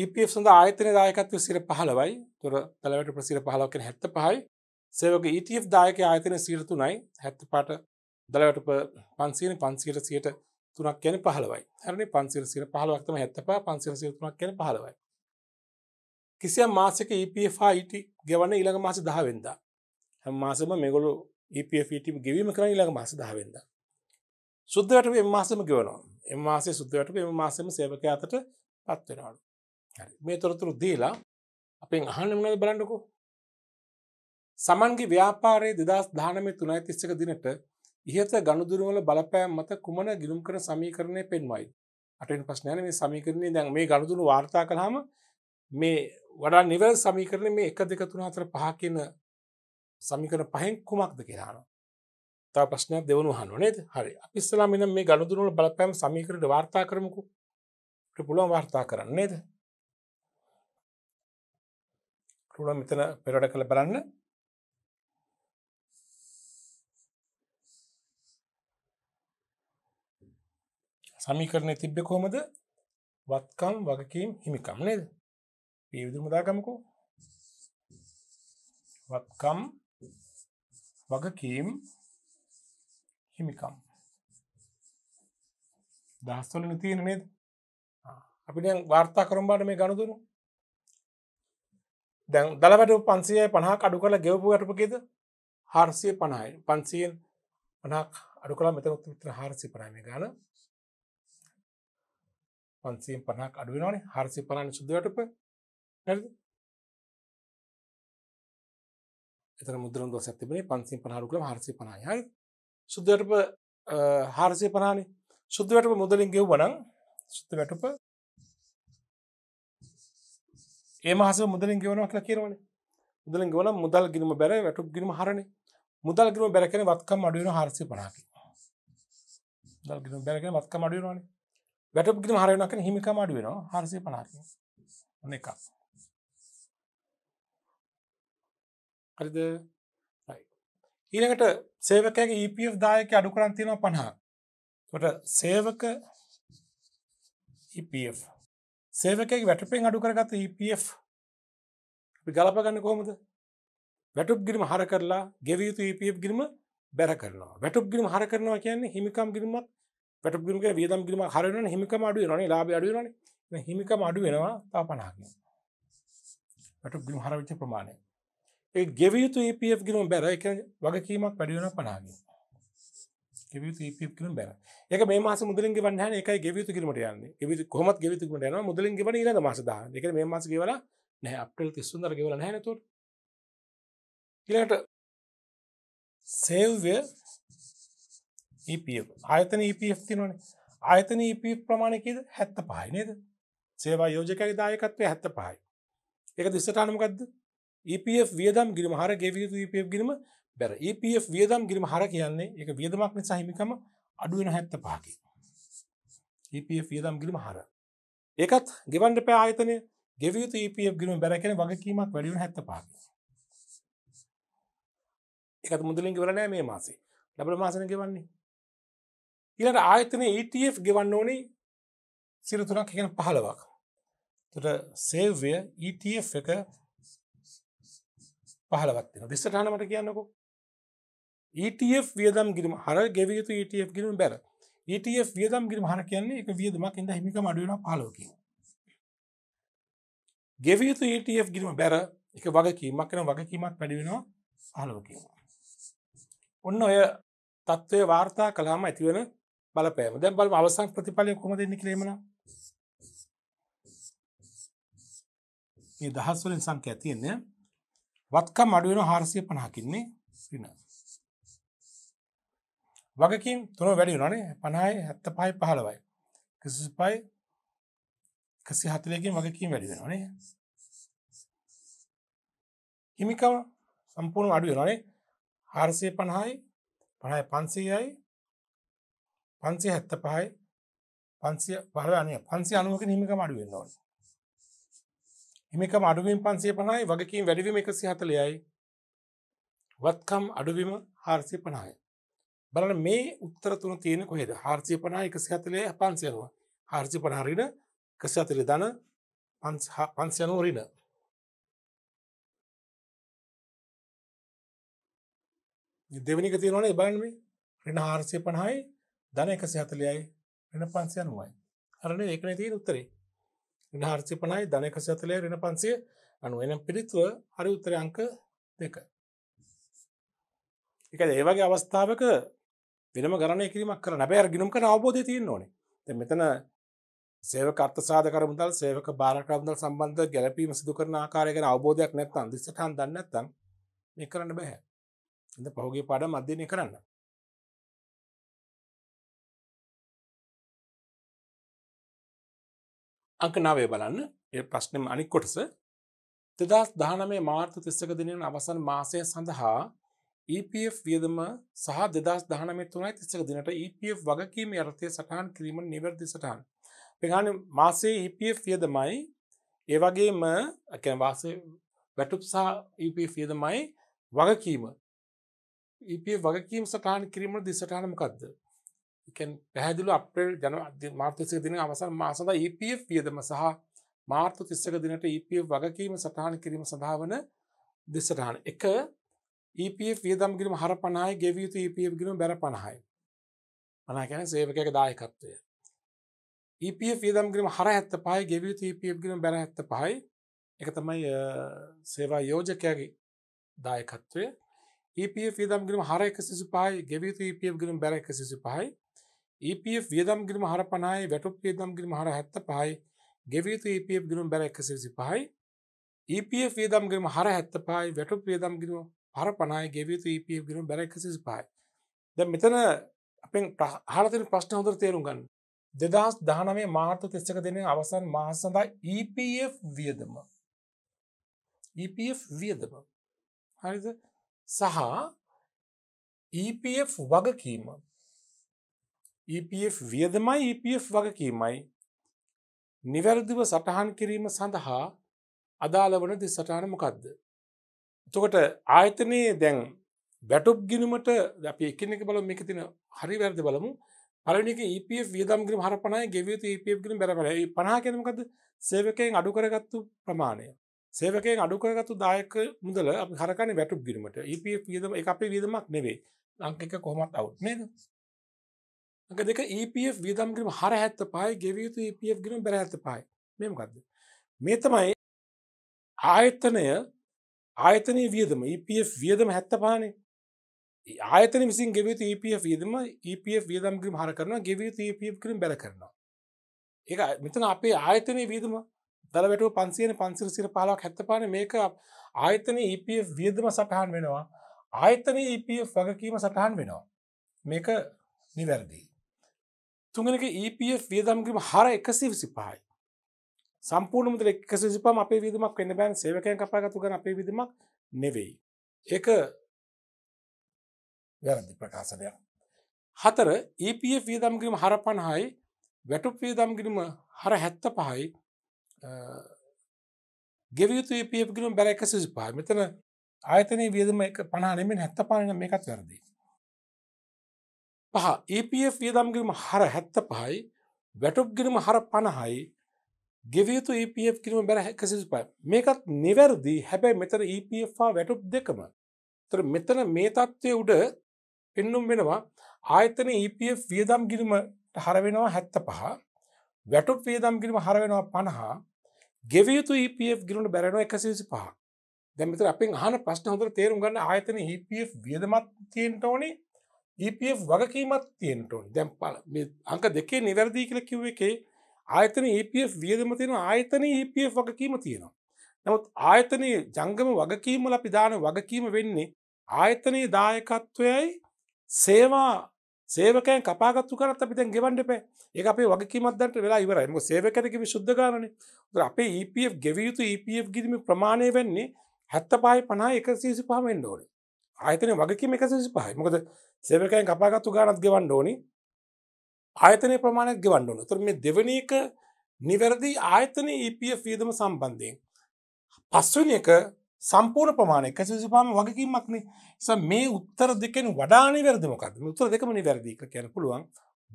EPF සඳ ආයතන දායකත්ව සිර පහලවයි තුර තලවට ප්‍රසිර පහලක් කෙන හැත්ත පහයි සේවක ETF දායක ආයතන සීරතුනයි හැත්ත පාට දලවට පන්සීන පන්සීට සියට තුනක් කැන පහලවයි හැරනි පන්සිර සිර පහලවක්තම හැත්තපා පන්සිර සිරතුනක් කැන පහලවයි කිසියම් මාසක EPF ඊට e ගෙවන්න ඉළඟ මාස දහවෙන්දා හැම මාසම මෙගොලු EPF ටම e ගෙවීම කරන ඉළඟ මාස දහවෙන්දා සුද්දවට එම් මාසම ගෙවනවා එම් මාසේ සුද්දවට එම මාසම සේවක අතට පත්වෙනවාලු මේ තොරතුරු දීලා අපෙන් අහන්න මොනද බලන්නකෝ සමන්ගේ ව්‍යාපාරයේ දෙදස් දානම තුනයි තිස්සක දිනට ඉහත ගණුදුරුවල බලපෑම් මත කුමන ගිලුම් කර සමීකරණය පෙන්වයි අටෙන් ප්‍රශ්නයන මේ සමීකරණය දැන් මේ ගණුදුරු වාර්තා කළහම මේ වඩා නිවල් සමීකරණ මේ එක දෙක තුන අතර පහ කියන සමීකරණ පහෙන් කුමක්ද කියලානවා තව ප්‍රශ්නයක් දෙවනු හනු නේද හරි අපි ඉස්සලා මෙන්න මේ ගණුදුරුවල බලපෑම් සමීකරණය වාර්තා කරමුකෝ පුළුවන් වාර්තා කරන්නේ නේද පුළුවන් මෙතන පෙරට කළ බලන්න සමීකරණය තිබ්බෙ කොහොමද වත්කම් වගකීම් හිමිකම් නේද මේ විදිහම දාගමුකෝ වත්කම් වගකීම් හිමිකම් දහස්වලනේ තියෙන නේද අපි දැන් වාර්තා කරමු බලන්න මේ ගණදුනු දැන් දළවැට පන්සිය පනහා අඩු කළ ගෙවපු වැටපුකෙද හාරසිය පණයි පන්සියෙන් පනක් අඩු කලා මෙතනොත් මිත්‍ර හාරසි පරාම ගාන පන්සියෙන් පනක් අඩුවනන හාරසි පරාණ සුද්දවැටප එතන මුදරන් දො සැතිබේ පන්සින් පහරුකල හරසි පනායයි සුද්දවැටප හාරසය පනානේ සුද්දවැටප මුදලින් ගෙව් වනං සුද්ද වැටප ඒ මහස මුදලින් ගෙවනවා කියලා කියනවනේ. මුදලින් ගෙවන මුදල් ගිණුම බැර වැටුප් ගිණුම හරණේ. මුදල් ගිණුම බැර කියන්නේ වත්කම් අඩු වෙනවා 450කින්. මුදල් ගිණුම බැර කියන්නේ වත්කම් අඩු වෙනවානේ. වැටුප් ගිණුම හර වෙනවා කියන්නේ හිමිකම් අඩු වෙනවා 450කින්. ඔන්න එකක්. හරිද? right. ඊළඟට සේවකයාගේ EPF දායකය අඩු කරන් තියෙනවා 50. ඒකට සේවක EPF සේවකගේ වැටපෙන් අඩු කරගත EPF අපි ගලපගන්න කොහොමද වැටුප් ගිරිම හර කරලා ගෙවියුතු EPF ගිරිම බැර කරනවා වැටුප් ගිරිම හර කරනවා කියන්නේ හිමිකම් ගිරිමත් වැටුප් ගිරිම කියන වියදම් ගිරිම හර වෙනවනේ හිමිකම අඩු වෙනවනේ ලාභය අඩු වෙනවනේ දැන් හිමිකම අඩු වෙනවා තව 50කින් වැටුප් ගිරිම හර වෙච්ච ප්‍රමාණය ඒ ගෙවියුතු EPF ගිරිම බැර ඒ කියන්නේ වගකීමක් වැඩි වෙනවා 50කින් ගෙවියුතු EPF කිරීම බැන. ඒක මේ මාසේ මුදලින් ගෙවන්න නැහැ ඒකයි ගෙවියුතු කිරීමට යන්නේ. ගෙවියුතු කොහොමත් ගෙවියුතු කිරීමට යනවා මුදලින් ගෙවන ඊළඟ මාස 10. ඒක මේ මාසේ ගෙවලා නැහැ අප්‍රේල් 30 වෙනිදා ගෙවලා නැහැ නේද? ඊළඟට සේව්‍ය EPF ආයතන EPF තියෙනවනේ. ආයතන EPF ප්‍රමාණය කීයද? 75යි නේද? සේවා යෝජකයාගේ දායකත්වය 75යි. ඒක දිස්සට අනුමකද්ද? EPF වියදම් ගිරිම හර ගෙවියුතු EPF ගිරිම බැර EPF වියදම් කිරීම හර කියන්නේ එක වියදමක් නිසා හිමිකම අඩුවෙන හැත්ත පහකි. EPF වියදම් කිරීම හර. ඒකත් ගෙවන්ඩ පෑ ආයතනය ගෙවියුතු EPF ගිරීම බැරැකෙන වගකීමක් වැඩියුණ හැත්ත පහකි. එකත් මුදලින් ගෙවරනෑ මේ මාසේ ලබල මාසන ගෙවන්නේ. ඉලට ආයතනය ETF ගෙවන්න ඕනි සිරතුනක් එකන පහලවක්. තුට සේව්‍ය ETF එක පහලවත්තින දෙස්සටහනමට කියන්නකෝ ETF වියදම් ගිරම හර ගෙවිය යුතු ETF ගිරම බැර ETF වියදම් ගිරම හර කියන්නේ එක වියදමක් ඉඳ හිමිකම අඩු වෙනවා 15 කින් ගෙවිය යුතු ETF ගිරම බැර එක වගකීමක් වෙන වගකීමක් වැඩි වෙනවා 15 කින් ඔන්න ඔය தত্ত্বය වාර්තා කළාම ඇති වෙන බලපෑම දැන් බලමු අවසන් ප්‍රතිඵලය කොහොමද එන්නේ කියලා එමනම් මේ දහස් වලින් සංඛ්‍යා තියෙන්නේ වත්කම් අඩු වෙනවා 450 කින්නේ ඍණාත්මක වගකින් තුන වැඩි වනේ පණයි හැත්ත පයි පහලවයි කිසි පයි කසි හතලයකින් වගකින් වැඩි වෙනනේ හිමිකම සම්පූර්ණ අඩු වෙනනේ හාරසය පණහායි පණයි පන්සීයයි පන්සේ හැත්ත පහයි පන්සිය පහලනය පන්සේ අනුවක හිමිකම අඩු වෙන්නවන හිමිකම අඩුවින් පන්සේ පණයි වගකින් වැඩිවීම එකසි හතලයයි වත්කම් අඩුවීම හාරසය පණහායි බලන මේ උත්තර තුන තියෙන කොහෙද හාර්සිය පනා එකසි හතලේ පන්සයනවා හාර්සි පනාරින කසි අතරි දන පන්සයනුවරින දෙවනික තියෙනවනේ බලන්ම රෙන හාර්සය පණහායි දන එකසි හතලයයි රෙන පන්සයනුවයි හරන ඒකන තියෙන උත්තරේ රෙන හාර්සි පණයි දන එකසි හතලය රෙන පන්සය අනුව එනම් පිළිත්ව හරි උත්තරය අංක දෙක එක ඒවගේ අවස්ථාවක වෙනම ගණනය කිරීමක් කරන බැ ගිනුම් කර අවබෝධය තියෙන් ඕනේ මෙතන සේවක අර්ථසාධ කරමුදල් සේවක භාරකරමුදල් සම්බන්ධ ගැලපීම සිදු කරන ආකාරයගෙන අවබෝධයක් නැත්තන් දිස්සටහන් දන්න ඇත්තන් මේ කරන්න බැහැ ඉඳ පහුගේ පාඩ මධ්‍යනය කරන්න අංකනාවේ බලන්න ඒ ප්‍රශ්නම අනික් කොටස තෙදස් දානමේ මාර්ත තිස්සක දෙනෙන අවසන් මාසය සඳහා EPF වියදම සහ දෙදස් දානම තුනයි තිස්සක දිනට EPF වගකීම යටතය සටහන් කිරීම නිවැරදි සටහන්. පහන මාසේ EPF වියදමයි ඒවගේම වාස වැටුප් සහ EPF වියදමයි වගකීම. EPF e e වගකීම සටහන් කිරීම දිසටහනමකක්ද. පැහැදිලු අපේල් ජන මාර්තසික දින අවසන් මාසද EPF වියදම සහ මාර්තු තිස්සක දිනට EPF වගකීම සටහන් කිරීම සඳහාවන දෙසටහන එක EPF වියදම් ගිලුම හර 50යි ගෙවිය යුතු EPF ගිලුම බැර 50යි. 50 කියන්නේ සේවකයාගේ දායකත්වය. EPF වියදම් ගිලුම හර 75යි ගෙවිය යුතු EPF ගිලුම බැර 75යි. ඒක තමයි සේවා යෝජකයාගේ දායකත්වය. EPF වියදම් ගිලුම හර 135යි ගෙවිය යුතු EPF ගිලුම බැර 135යි. EPF වියදම් ගිලුම හර 50යි වැටුප් වියදම් ගිලුම හර 75යි ගෙවිය යුතු EPF ගිලුම බැර 135යි. EPF වියදම් ගිලුම හර 75යි වැටුප් වියදම් ගිලුම අර 50යි ගෙවිය යුතු EPF ගිණුම බැල 135යි. දැන් මෙතන අපෙන් අහලා තියෙන ප්‍රශ්න හොඳට තේරුම් ගන්න. 2019 මාර්තු 31 දිනයේ අවසන් මාස සඳහා EPF වියදම EPF වියදම හරිද සහ EPF වගකීම EPF වියදමයි EPF වගකීමයි නිවැරදිව සටහන් කිරීම සඳහා අදාළ වන දෙසටහන මොකක්ද එතකොට ආයතනයේ දැන් වැටුප් ගිනීමට අපි එකනෙක බල මේක තින හරි වැරද බලමු පලනික EPF වියදම් ගිනීම හරපනයි ගෙවියුතු EPF ගිනීම බැරපල ඒ 50 කියන මොකද සේවකයන් අඩු කරගත්තු ප්‍රමාණය සේවකයන් අඩු කරගත්තු දායක මුදල අපි හරකන්නේ වැටුප් ගිනීමට EPF වියදම ඒක අපේ වියදමක් නෙවෙයි අංක එක කොහොමත් අවුට් නේද අංක දෙක EPF වියදම් ගිනීම 675යි ගෙවියුතු EPF ගිනීම බැර 75යි මේ මොකද්ද මේ තමයි ආයතනය E ආයතනය e වියදම EPF වියදම හැත්ත පානේ ආයතන විසින් ගෙවියුතු EPF වියදම EPF වියදම් කිරීම හර කරනවා ගෙවියුතු EPF කිරීම බැල කරනවා ඒක මෙතන අපේ ආයතනයේ වියදම දළ වැටුව පන්සියන පන්සිර සිර පාලාවක් හැත්තපාන මේක ආයතනය EPF වියදම සටහන් වෙනවා ආයතනය EPF වගකීම සටහන් වෙනවා මේක නිවැරදි තුඟනක EPF වියදම්කිරීම හර එකසි විසි පහයි සම්පූර්ණ මුදල 125ම අපේ වියදමක් වෙන්න බෑනේ සේවකයන් කපාගත්තු ගන්න අපේ වියදමක් නෙවෙයි. ඒක වැරදි ප්‍රකාශනයක්. හතර EPF වියදම් කිරීම හර 50යි වැටුප් වියදම් කිරීම හර 75යි ගෙවිය යුතු EPF කිරීම බැල 125. මෙතන ආයතනයේ වියදම 50 නෙමෙයි 75 නම් මේකත් වැරදි. පහ EPF වියදම් කිරීම හර 75යි වැටුප් කිරීම හර 50යි ගෙවියතු EPF කිරීම බැර හැකසිසු පයි මේකත් නිවැරදි හැබැයි මෙතර EPFා වැටුප් දෙකම තර මෙතන මේ තත්ත්වය උඩ පෙන්නුම් වෙනවා ආයතන EPF වියදම් කිරීම හරවෙනවා හැත්ත පහ වැටුප් වියදම් කිරීම හරවෙනවා පණහා ගෙවියතු EPF ගිරුණට බැරෙන එකසිසි පහ දැමතර අපෙන් හන ප්‍රශ්න හොඳර තේරුම් ගන්න ආයතන EPF වියදමත් තියෙන්ට ඕනේ EPF වගකීමත් තියෙන්ට ඕනි දැම් පල අංක දෙකේ නිවැරදී කියල කිව් එකේ ආයතන APF e වියදම තියෙන ආයතන APF e වගකීම තියෙනවා. නමුත් ආයතනයේ ජංගම වගකීම වල ප්‍රධාන වගකීම වෙන්නේ ආයතනයේ දායකත්වයයි සේවා සේවකයන් කපාගත්තු කරත් අපි දැන් ගෙවන්න එපා. ඒක අපේ වගකීමක් දැන්ට වෙලා ඉවරයි. මොකද සේවකයන්ට කිවි සුද්ධ ගන්නනේ. උදේ අපේ EPF ගෙවිය යුතු EPF ගිරිමේ ප්‍රමාණය වෙන්නේ 75 50 125 වෙන්න ඕනේ. ආයතනයේ වගකීම 125යි. මොකද සේවකයන් කපාගත්තු ගානක් ගෙවන්න ඕනේ. ආයතනය ප්‍රමාණයක් ගෙවන්න ඕන තුර මේ දෙවනි එක නිවැරදි ආයතන EPF වියදම සම්බන්ධයෙන් පස්වනි එක සම්පූර්ණ ප්‍රමාණය කැසිසිපාම වගකීමක්න නිසා මේ උත්තර දෙකෙන් වඩා නිවැරදිමකක්ද උත්තර දෙකම නිවැරදික කියන පුළුවන්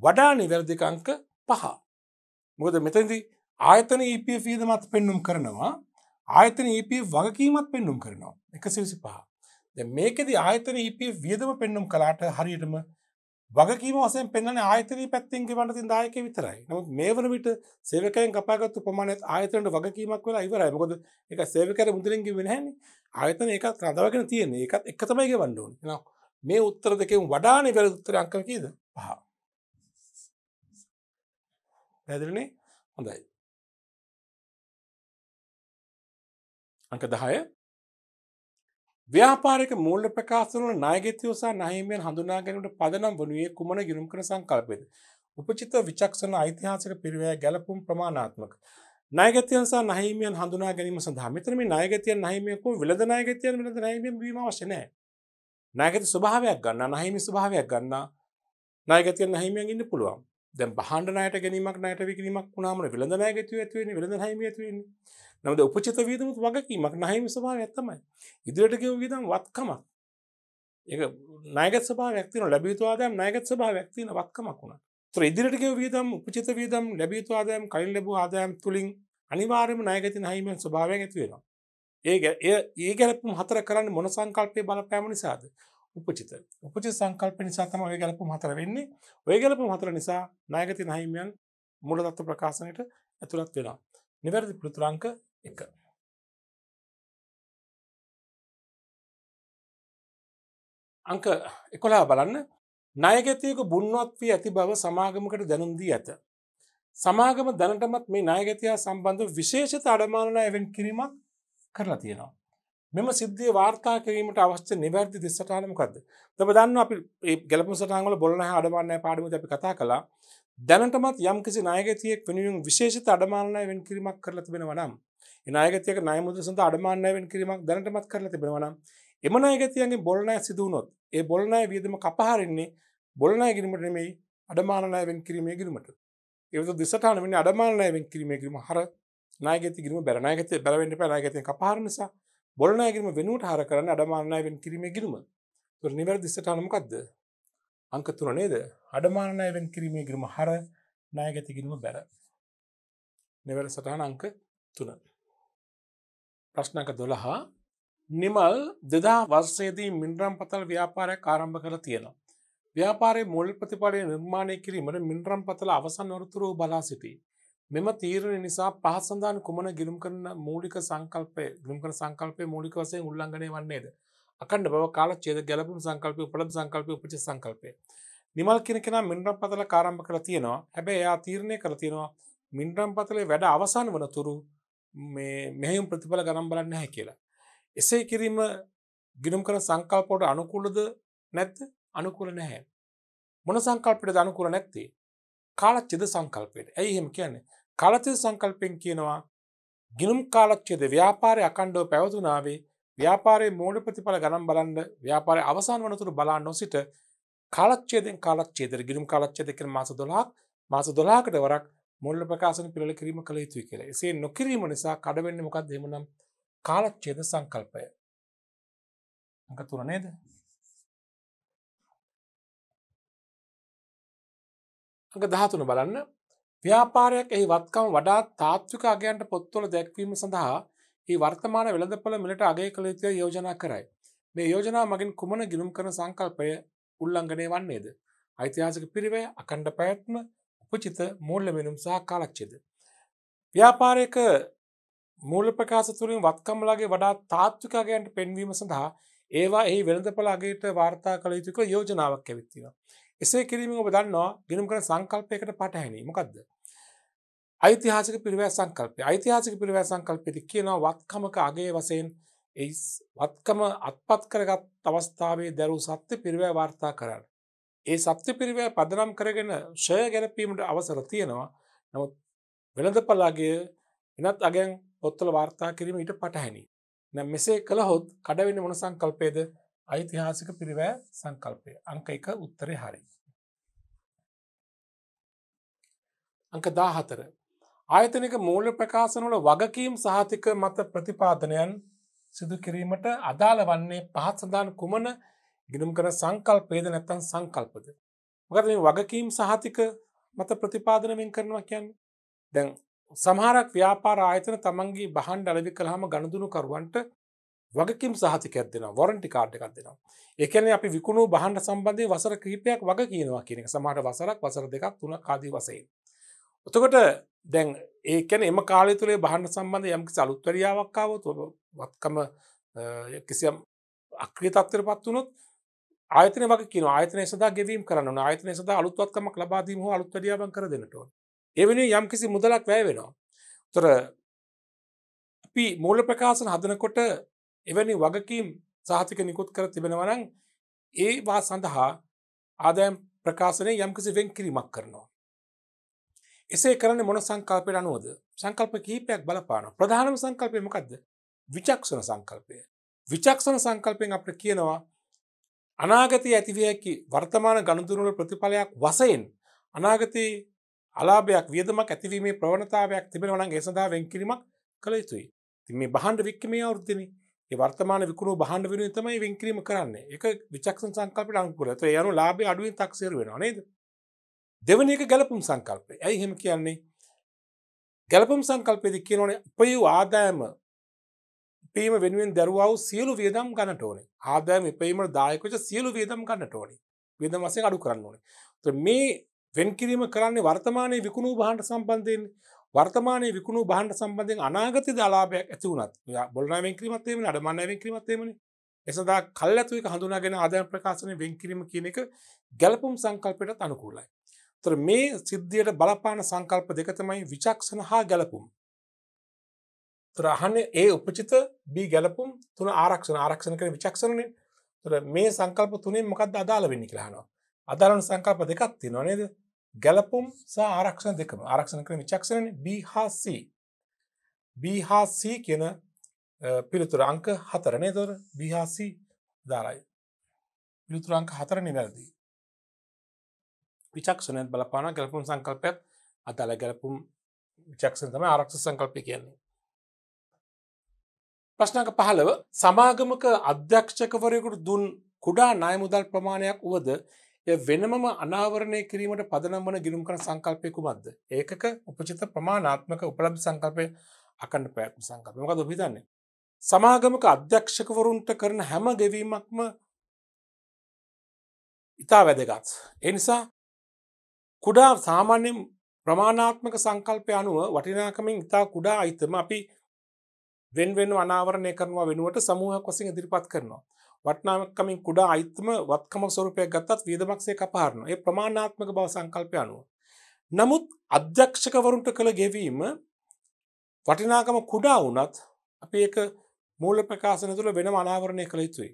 වඩා නිවැරදික අංක පහ මොකද මෙතැදි ආයතන EPF වියදමත් පෙන්නුම් කරනවා ආයතන EPF වගකීමත් පෙන්නුම් කරනවා එකසිවිසි පහ මේකෙද ආයතන EPF වියදම පෙන්නුම් කලාට හරියටම වගකීම වසෙන් පෙන්න්න ආතන පැත්තින් වනති දායක විතරයි නමුත් මේ වන විට සේවකයෙන් කපාගත්තු පමණත් ආයතනට වගකීමක් වෙලා ඉවරයි මොකද එක සේවකර මුදරින්ගේ වෙනහැනි ආයතන එකත් රඳවගෙන තියෙන එකත් එක තමයිගේ වණ්ඩුවන් න මේ උත්තර දෙකෙන් වඩානේ වැර උත්තර අංකම කියද පහ පැදිරනේ හොඳයි අංක දහය ව්‍යාපාරික මූල්‍ය ප්‍රකාශවල නායකත්වය සහ නාහිමියන් හඳුනා ගැනීමට පදනම් වනුයේ කුමන ගිණුම් කරන සංකල්පයද? උපචිත විචක්ෂණ ඓතිහාසික පිරිවැය ගැළපුම් ප්‍රමාණාත්මක නායකත්වයන් සහ නාහිමියන් හඳුනා ගැනීම සඳහා මෙතන මේ නායකත්වයන් නාහිමියකෝ විලද නායකත්වයන් විලද නාහිමියන් වීම අවශ්‍ය නැහැ. නායකත්ව ස්වභාවයක් ගන්න නාහිමි ස්වභාවයක් ගන්න නායකත්වයන් නාහිමියන් ඉන්න පුළුවන්. දැ බහන්ඩනයට ගැනීමක් නයට විකිරීමක් නාම වෙළඳනය ගතු ඇත්වෙන වෙළඳ හම ඇතුවන්නේ නමද උපචිත වීදමුත් වගකීමක් නහිම සභා ඇත්තමයි ඉදිරට ගව විදම් වත්කමක් ඒ නයගත් සභා ක්තින ලැබිතුවාදයම් නයගත් සභා ක්තින වත්කමක් වුණ තො ඉදිරට ගව වියදම් උපචිත වීදම් ලැබිතුවාදයම් කලින් ලැබූ ආදායම් තුළින් අනිවාර්යම නයගති නහිමෙන් ස්භාවයක් ඇතිවෙනවා ඒ ඒ ගැලපුම් හතර කරන්න මොන සංකල්පය බලපෑම නිසාද උපචිත. උපචිත සංකල්ප නිසා තමයි ඔය ගැලපුම් හතර වෙන්නේ. ඔය ගැලපුම් හතර නිසා නායකති නහිමියන් මූල තත්ත්ව ප්‍රකාශනයට ඇතුළත් වෙනවා. නිවැරදි පෘතුලංක 1. අංක 11 බලන්න ණයගැතියෙකු බුන්වත් වී ඇති බව සමාගමකට දැනුම් දී ඇත. සමාගම දැනටමත් මේ ණයගැතියා සම්බන්ධ විශේෂිත අඩමාන ණය වෙන් කිරීමක් කරලා තියෙනවා. මෙම සිද්ධිය වාර්තා කිරීමට අවශ්‍ය නිවැරදි දෙස්සටාන මොකක්ද? තම දන්න අපි ගැලපම සටහන් වල බොළන අඩමානය පාඩමද අපි කතා කළා. දැනටමත් යම්කිසි නායකතියෙක් වෙනුවෙන් විශේෂිත අඩමානය වෙන් කිරීමක් කරලා තිබෙනවා නම් ඒ නායකතියක ණය මුදල් සඳහා අඩමානය වෙන් කිරීමක් දැනටමත් කරලා තිබෙනවා නම් එම නායකතියන්ගේ බොළනය සිදු වුණොත් ඒ බොළනය වියදම කපහරින්නේ බොළනය ගිරීමට නෙමෙයි අඩමානය වෙන් කිරීමේ ගිරීමට. ඒවද දෙසටාන වෙන්නේ අඩමානය වෙන් කිරීමේ ගිරීම හර නායකති ගිරීම බැර නායකති බැර වෙන්න එපා නායකතිය කපහරින නිසා බොලනෑගරම වෙනුවට හර කරන්න අඩමානයවෙන් කිරීමේ ගිරුම තුර නිවැර දිස්සට අනමකක්ද අංක තුර නේද අඩමානයවෙන් කිරීමේ ගිරුම හර නායගැති ගිරුම බැර නිවැර සටහන අංක තුන ප්‍රශ්නක දොළහා නිමල් දෙදා වර්සයේදී මින්රම් පතල් ව්‍යාපාරයක් ආරම්භ කර තියෙනවා. ව්‍යාපාරය මුල් ප්‍රතිඵලය නිර්මාණය කිරීමට මින්රම් පතල අවසන් නොරතුරෝ බලා සිටී. මෙම තීරණ නිසා පහත් සඳහන් කුමන ගිලුම් කරන මූලික සංකල්පය ගිලුම් කරන සංකල්පය මූලික වශයෙන් උල්ලංඝනය වන්නේද? අකණ්ඩ බව කාල ඡේද ගැළපුම් සංකල්පය උපලබ්ධ සංකල්පය උපචිත සංකල්පය. නිමල් කියන කෙනා මින්රම් පතල ආරම්භ කරලා තියෙනවා. හැබැයි එයා තීරණය කරලා තියෙනවා මින්රම් පතලේ වැඩ අවසන් වනතුරු මේ මෙහෙයුම් ප්‍රතිඵල ගණන් බලන්නේ නැහැ කියලා. එසේ කිරීම ගිනුම් කරන සංකල්ප වලට අනුකූලද නැත්ද? අනුකූල නැහැ. මොන සංකල්පයටද අනුකූල නැත්තේ? කාලච්ඡේද සංකල්පයට. ඇයි එහෙම කියන්නේ? කලතිල් සංකල්පෙන් කියනවා ගිනුම් කාලච්චේද ව්‍යාපාරය අකණ්ඩව පැවතුනාවේ ව්‍යාපාරයේ මෝඩ ප්‍රතිඵල ගණන් බලන්න ව්‍යාපාරය අවසන් වනතුරු බලා නොසිට කාලච්චේදෙන් කාලච්චේදර ගිනුම් කාලච්චේද කියන මාස 12ක් මාස 12කට වරක් මුල්ල ප්‍රකාශන පිළිල කිරීම කළ යුතුයි කියලා. එසේ නොකිරීම නිසා කඩ වෙන්නේ මොකක්ද එහෙමනම් කාලච්ඡේද සංකල්පය. අංක 3 නේද? අංක 13 බලන්න ව්‍යාපාරයක් එහි වත්කම් වඩා තාත්වික අගයන්ට පොත්තුවල දැක්වීම සඳහා ඒ වර්තමාන වෙළඳපොළ මිලට අගේ කළ යුතුය යෝජනා කරයි. මේ යෝජනා මගින් කුමන ගිලුම් කරන සංකල්පය උල්ලංඝනය වන්නේද. ඓතිහාසික පිරිවේ අකණ්ඩ පැවැත්ම උපචිත මූල්ල මෙනුම් සහ කාලක්ෂේද. ව්‍යාපාරයක මූල ප්‍රකාශ තුරින් වත්කම්ලගේ වඩා තාත්විකගයන්ට පෙන්වීම සඳහා ඒවා ඒ වෙළඳපලාගේට වාර්තා කළ යුතුක යෝජනාවක් ඇවිත්තිවා. එසේ කිරීමෙන් ඔබ දන්නවා ගිනුම් කරන සංකල්පයකට පටහැනි. මොකද්ද? ඓතිහාසික පිරිවැය සංකල්පය. ඓතිහාසික පිරිවැය සංකල්පෙදි කියනවා වත්කමක අගය වශයෙන් ඒ වත්කම අත්පත් කරගත් අවස්ථාවේ දැරූ සත්‍ය පිරිවැය වාර්තා කරන්න. ඒ සත්‍ය පිරිවැය පදනම් කරගෙන ෂය ගැලපීමට අවසර තියෙනවා. නමුත් වෙළඳපළාගේ වෙනත් අගයන් පොත්වල වාර්තා කිරීම ඊට පටහැනි. දැන් මෙසේ කළහොත් කඩවෙන්නේ මොන සංකල්පයේද? ඓතිහාසික පිරිවැය සංකල්පය. අංක 1 උත්තරේ හරි. අංක 14. ආයතනික මූල්‍ය ප්‍රකාශන වල වගකීම් සහතික මත ප්‍රතිපාදනයන් සිදු කිරීමට අදාළ වන්නේ පහත් සඳහන් කුමන ගිනුම් කරන සංකල්පයේද නැත්නම් සංකල්පද? මොකද මේ වගකීම් සහතික මත ප්‍රතිපාදනයෙන් කරනවා කියන්නේ? දැන් සමහරක් ව්‍යාපාර ආයතන තමන්ගේ බහන් අලෙවි කළාම ගනුදුනුකරුවන්ට වගකින් සහතිකයක් දෙෙන වොරන්ටි කාඩ් එකක් දෙෙනවා. එකන අපි විකුණු බහන්ඩ සම්බන්ධය වසර කීපයක් වග කියනවා කියනෙ සමහට වසරක් වසර දෙකක් තුන කාදී වසයෙන්. එතකොට දැන් ඒකැන එම කාලය තුළේ බහන්න සම්බන්ධ යම්කි සලුත්වරයාාවක්කාවත් වත්කම කිසියම් අක්‍රිතත්වර පත් වනොත් ආයතන වක කියන ආයතන සදා ගෙවීම් කරන්න ආයතන සද අලුත්වත්කම ලබාදීම හෝ අලුත්වරියාවන් කර දෙනට එවැනි යම් කිසි මුදලක් වැෑ වෙනවා තොර අපි මූල ප්‍රකාශන හදනකොට එවැනි වගකීම් සාහතික නිකුත් කර තිබෙනවනං ඒවා සඳහා ආදයම් ප්‍රකාශනය යම්කිසි වෙන් කිරීමක් කරනවා. එසේ කරන මොන සංකල්පයට අනුවද සංකල්ප කීපයක් බලපාන ප්‍රධානම සංකල්පය මොකක්ද විචක්ෂණ සංකල්පය. විචක්ෂණ සංකල්පයෙන් අප කියනවා අනාගතය ඇතිවයකි වර්තමාන ගණදුරුවල ප්‍රතිඵලයක් වසයෙන් අනාගත අලාභයක් වියදමක් ඇතිවීමේ ප්‍රවණතාවයක් තිබෙනවනන් ඒ සඳහා වෙන් කිරීමක් කළ යුතුයි. තින් මේ බහන්ඩ වික්කමේ අවෘද්ධනි ඒ වර්තමාන විකුණු භාණ්ඩ වෙනුවෙන් තමයි වෙන් කිරීම කරන්නේ. ඒක විචක්ෂණ සංකල්පයට අනුකූලයි. ඒතර ඒ අනුව ලාභය අඩුවෙන් 탁සීර වෙනවා නේද? දෙවෙනි එක ගැලපුම් සංකල්පය. ඇයි එහෙම කියන්නේ? ගැලපුම් සංකල්පයේදී කියනෝනේ උපයූ ආදායම ඉපීම වෙනුවෙන් දරුවා වූ සියලු වියදම් ගන්නට ඕනේ. ආදායම ඉපීමට දායක වෙච්ච සියලු වියදම් ගන්නට ඕනේ. වියදම් වශයෙන් අඩු කරන්න ඕනේ. ඒතර මේ වෙන් කිරීම කරන්නේ වර්තමානයේ විකුණු භාණ්ඩ සම්බන්ධයෙන් වර්තමානය විකුණු බහන්ඩ සම්බන්ධෙන් අනාගත දලාභයක් ඇති වුණත් බොලනාවෙන් කිරීමත්තේම අඩමන්නවෙන් කිරීමත්තේමන එසදා කල්ඇතුවක හඳුනාගෙන ආදායම් ප්‍රකාශනය වෙන් කිරීම කියන එක ගැලපුම් සංකල්පයට අනුකූලයි. තර මේ සිද්ධියට බලපාන සංකල්ප දෙකතමයි විචක්ෂණ හා ගැලපුම්. තරහන ඒ උපචිත බී ගැලපුම් තුන ආරක්ෂණ ආරක්ෂණ කර විචක්ෂණය තර මේ සංකල්ප තුනේ මොකක්ද අදාළ වෙන්න කියලානවා. අදාරන සංකල්ප දෙකක් තිනොනේද ගැලපුම් සහ ආරක්ෂණ දෙකම ආරක්ෂණ කරන විචක්ෂණ B හා C. B හා C කියන පිළිතුර අංක 4 නේද? B හා C දාරයි. පිළිතුර අංක 4 නිවැරදි. විචක්ෂණයත් බලපාන ගැලපුම් සංකල්පයත් අදාළ ගැලපුම් විචක්ෂණ තමයි ආරක්ෂක සංකල්පය කියන්නේ. ප්‍රශ්න අංක 15 සමාගමක අධ්‍යක්ෂකවරයෙකුට දුන් කුඩා ණය මුදල් ප්‍රමාණයක් උවද වෙනමම අනාවරණය කිරීමට පදනම් වන ගිරුම් කරන සංකල්පය කුමක්ද? ඒකක උපචිත ප්‍රමාණාත්මක උපලබ්ධ සංකල්පය අකණ්ඩ පැවැත්ම සංකල්පය. මොකද ඔබ හිතන්නේ? සමාගමක අධ්‍යක්ෂකවරුන්ට කරන හැම ගෙවීමක්ම ඉතා වැදගත්. ඒ නිසා කුඩා සාමාන්‍ය ප්‍රමාණාත්මක සංකල්පය අනුව වටිනාකමින් ඉතා කුඩා අයිතම අපි වෙන් වෙන අනාවරණය කරනවා වෙනුවට සමූහක් වසින් ඉදිරිපත් කරනවා. වටනාකමින් කුඩා අයිත්ම වත්කම ස්වරූපයක් ගත්තත් වියදමක්සේ කපාරන ඒ ප්‍රමාණාත්මක බව සංකල්පය අනුව. නමුත් අධ්‍යක්ෂකවරුන්ට කළ ගෙවීම වටිනාකම කුඩා වනත් අපි ඒක මූල ප්‍රකාශන තුළ වෙන අනාවරණය කළ යුතුයි.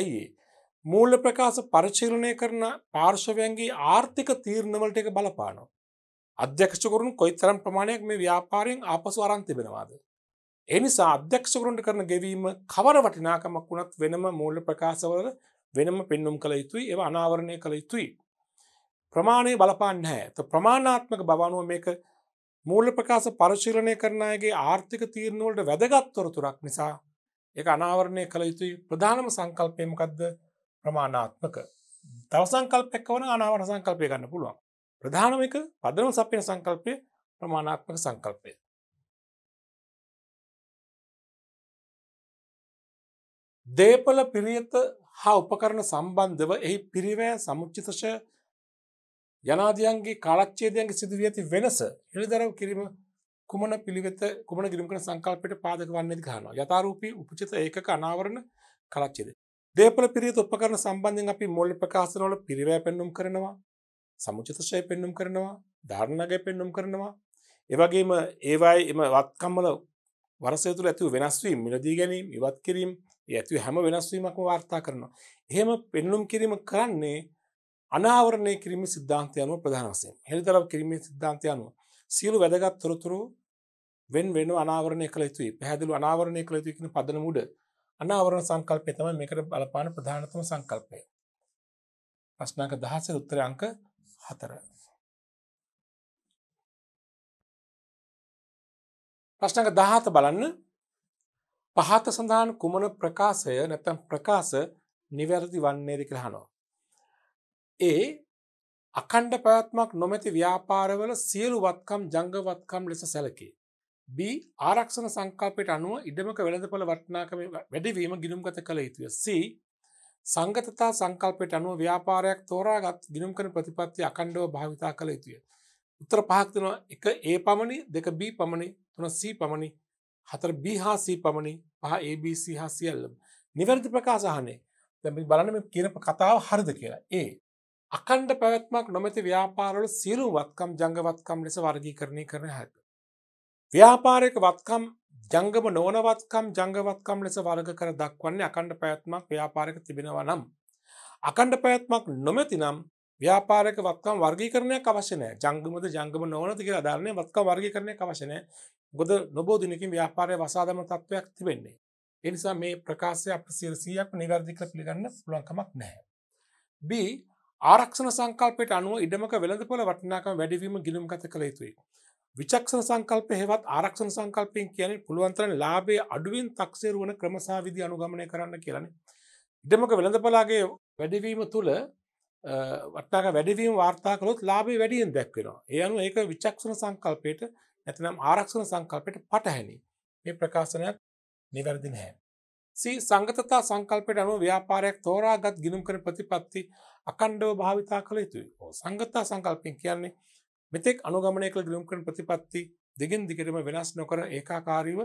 ඇයි මූල්ල ප්‍රකාශ පරිචීලනය කරන පාර්ශවයන්ගේ ආර්ථික තීරණවලට එක බලපානවා. අධ්‍යක්ෂකරුන් කොයි තරම් ප්‍රමාණයක් මේ ව්‍යාපාරයෙන් ආපසු අරන්තිබෙනවාද. එනිසා අධ්‍යක්ෂකරුන්ට කරන ගෙවීම කවර වටිනාකමක් වුණත් වෙනම මූල්ල ප්‍රකාශවල වෙනම පෙන්නුම් කළ යුතුයි ඒව අනාවරණය කළ යුතුයි. ප්‍රමාණය බලපාන්න හැ ප්‍රමාණාත්මක බවනුව මේක මූල්ල ප්‍රකාශ පරශීලනය කරනගේ ආර්ථික තීරණවලට වැදගත්තොරතුරක් නිසා ඒ අනාවරණය කළ යුතුයි ප්‍රධානම සංකල්පයමකක්ද ප්‍රමාණාත්මක තවසංකල්පයක් වන අනාවර සංකල්පය ගන්න පුළුවන්. ප්‍රධානමක පදනම සපයන සංකල්පය ප්‍රමාණාත්මක සංකල්පය. දේපල පිරියත හා උපකරණ සම්බන්ධව එහි පිරිවෑ සමුච්චිතශ යනාදයන්ගේ කාලච්චේදයන්ගේ සිදුව ඇති වෙනස හෙළිදරව් කිරීම කුමන පිළිවෙත කුමන ගිරිමිකන සංකල්පට පාදක වන්නේ ගහනවා යථරූපී උපචිත ඒක අනාවරණ කලච්චේද. දේපල පිරිත උපකරන සම්බන්ධෙන් අපි මොල්ල ප්‍රකාශනවල පිරිවෑ පෙන්නුම් කරනවා සමුචිතශය පෙන්නුම් කරනවා ධර්ණගය පෙන්නුම් කරනවා. එවගේම ඒවායි එම වත්කම්මල වරසය තුළ ඇතිව වෙනස්වීම් මිලදී ගැනීම ඉවත් කිරීම ඒ ඇති හැම වෙනස් වීමක්ම වාර්තා කරනවා. එහෙම පෙන්눔 කිරීම කරන්නේ අනාවරණය කිරීමේ સિદ્ધාන්තය අනුව ප්‍රධාන වශයෙන්. හෙළිදරව් කිරීමේ સિદ્ધාන්තය අනුව සියලු වැදගත් තොරතුරු වෙන් වෙනව අනාවරණය කළ යුතුයි. පැහැදිලිව අනාවරණය කළ යුතුයි කියන පදනම උඩ අනාවරණ සංකල්පය තමයි මේකට බලපාන ප්‍රධානතම සංකල්පය. ප්‍රශ්න අංක 10 උත්තර අංක 4. ප්‍රශ්න අංක 17 බලන්න පහත සඳහන් කුමන ප්‍රකාශය නැතම් ප්‍රකාශ නිවැරදි වන්නේද කියලාහනවා. ඒ අකණ්ඩ පැවැත්මක් නොමැති ව්‍යාපාරවල සියලු වත්කම් ජංගවත්කම් ලෙස සැලකේ. B ආරක්ෂණ සංකල්පයට අනුව ඉඩමක වෙළඳපොළ වටිනාකම වැඩිවීම ගිනුම්ගත කළ යුතුය. C සංගතතා සංකල්පයට අනුව ව්‍යාපාරයක් තෝරාගත් ගිනුම් කරන ප්‍රතිපත්ති අකණ්ඩව භාවිතා කළ යුතුය. උත්තර පහක් දෙනවා 1 A පමණි 2 B පමණි 3 C පමණි හතර බිහාසී පමණි පහ ABC හා සියල්ලම නිවැරදි ප්‍රකාශහනේ දැ බලන කියනප කතාව හරිද කියලා ඒ අකණ්ඩ පැවැත්මක් නොමැති ව්‍යාපාරවල සියලු වත්කම් ජංගවත්කම් ලෙස වර්ගී කරණය කරන හැක. ව්‍යාපාරයක වත්කම් ජංගම නොවනවත්කම් ජංගවත්කම් ලෙස වර්ග කර දක්වන්නේ අකණ්ඩ පැත්මක් ව්‍යාපාරක තිබෙනව නම්. අකණ්ඩ පැත්මක් නොමැති නම් ව්‍යාපාරක වත්කම් වර්ගීකරණයක් අවශ්‍යන ජංගමද ජංගම නොවනති කියලා ධරණය වත්කම් වර්ගීකරණය අවශ්‍යනය ගොද නොබෝ දිනකින් ව්‍යාපාරය වසාදම තත්ත්වයක් තිබෙන්නේ. එනිසා මේ ප්‍රකාශය අප සිරසියක් නිවැරදික පිළිගන්න පුළුවන්කමක් නැහැ. B ආරක්ෂණ සංකල්පයට අනුව ඉඩමක වෙළඳපොළ වටිනාකම වැඩිවීම ගිලුම්ගත කළ යුතුයි. විචක්ෂණ සංකල්පය හෙවත් ආරක්ෂණ සංකල්පයෙන් කියන්නේ පුළුවන්තරන් ලාභයේ අඩුවෙන් තක්සේරුවන ක්‍රමසාවිදි අනුගමනය කරන්න කියලනේ. ඉඩමක වෙළඳපලාගේ වැඩිවීම තුළ වටනාක වැඩවීම වාර්තා කළොත් ලාබේ වැඩියෙන් දැක්වෙනවා. ඒ අනු ඒක විචක්ෂණ සංකල්පයට ඇතනම් ආරක්ෂණ සංකල්පයට පටහැනි. මේ ප්‍රකාශනයක් නිවැරදි නැහැ. සී සංගතතා සංකල්පයට අනුව ව්‍යාපාරයක් තෝරාගත් ගිනුම් කරන ප්‍රතිපත්ති අකණ්ඩව භාවිතා කළ යුතුයි. සංගතා සංකල්පයෙන් කියන්නේ මෙතෙක් අනුගමනය කළ ගිනුම් කරන ප්‍රතිපත්ති දිගින් දිගටම වෙනස් නොකර ඒකාකාරීව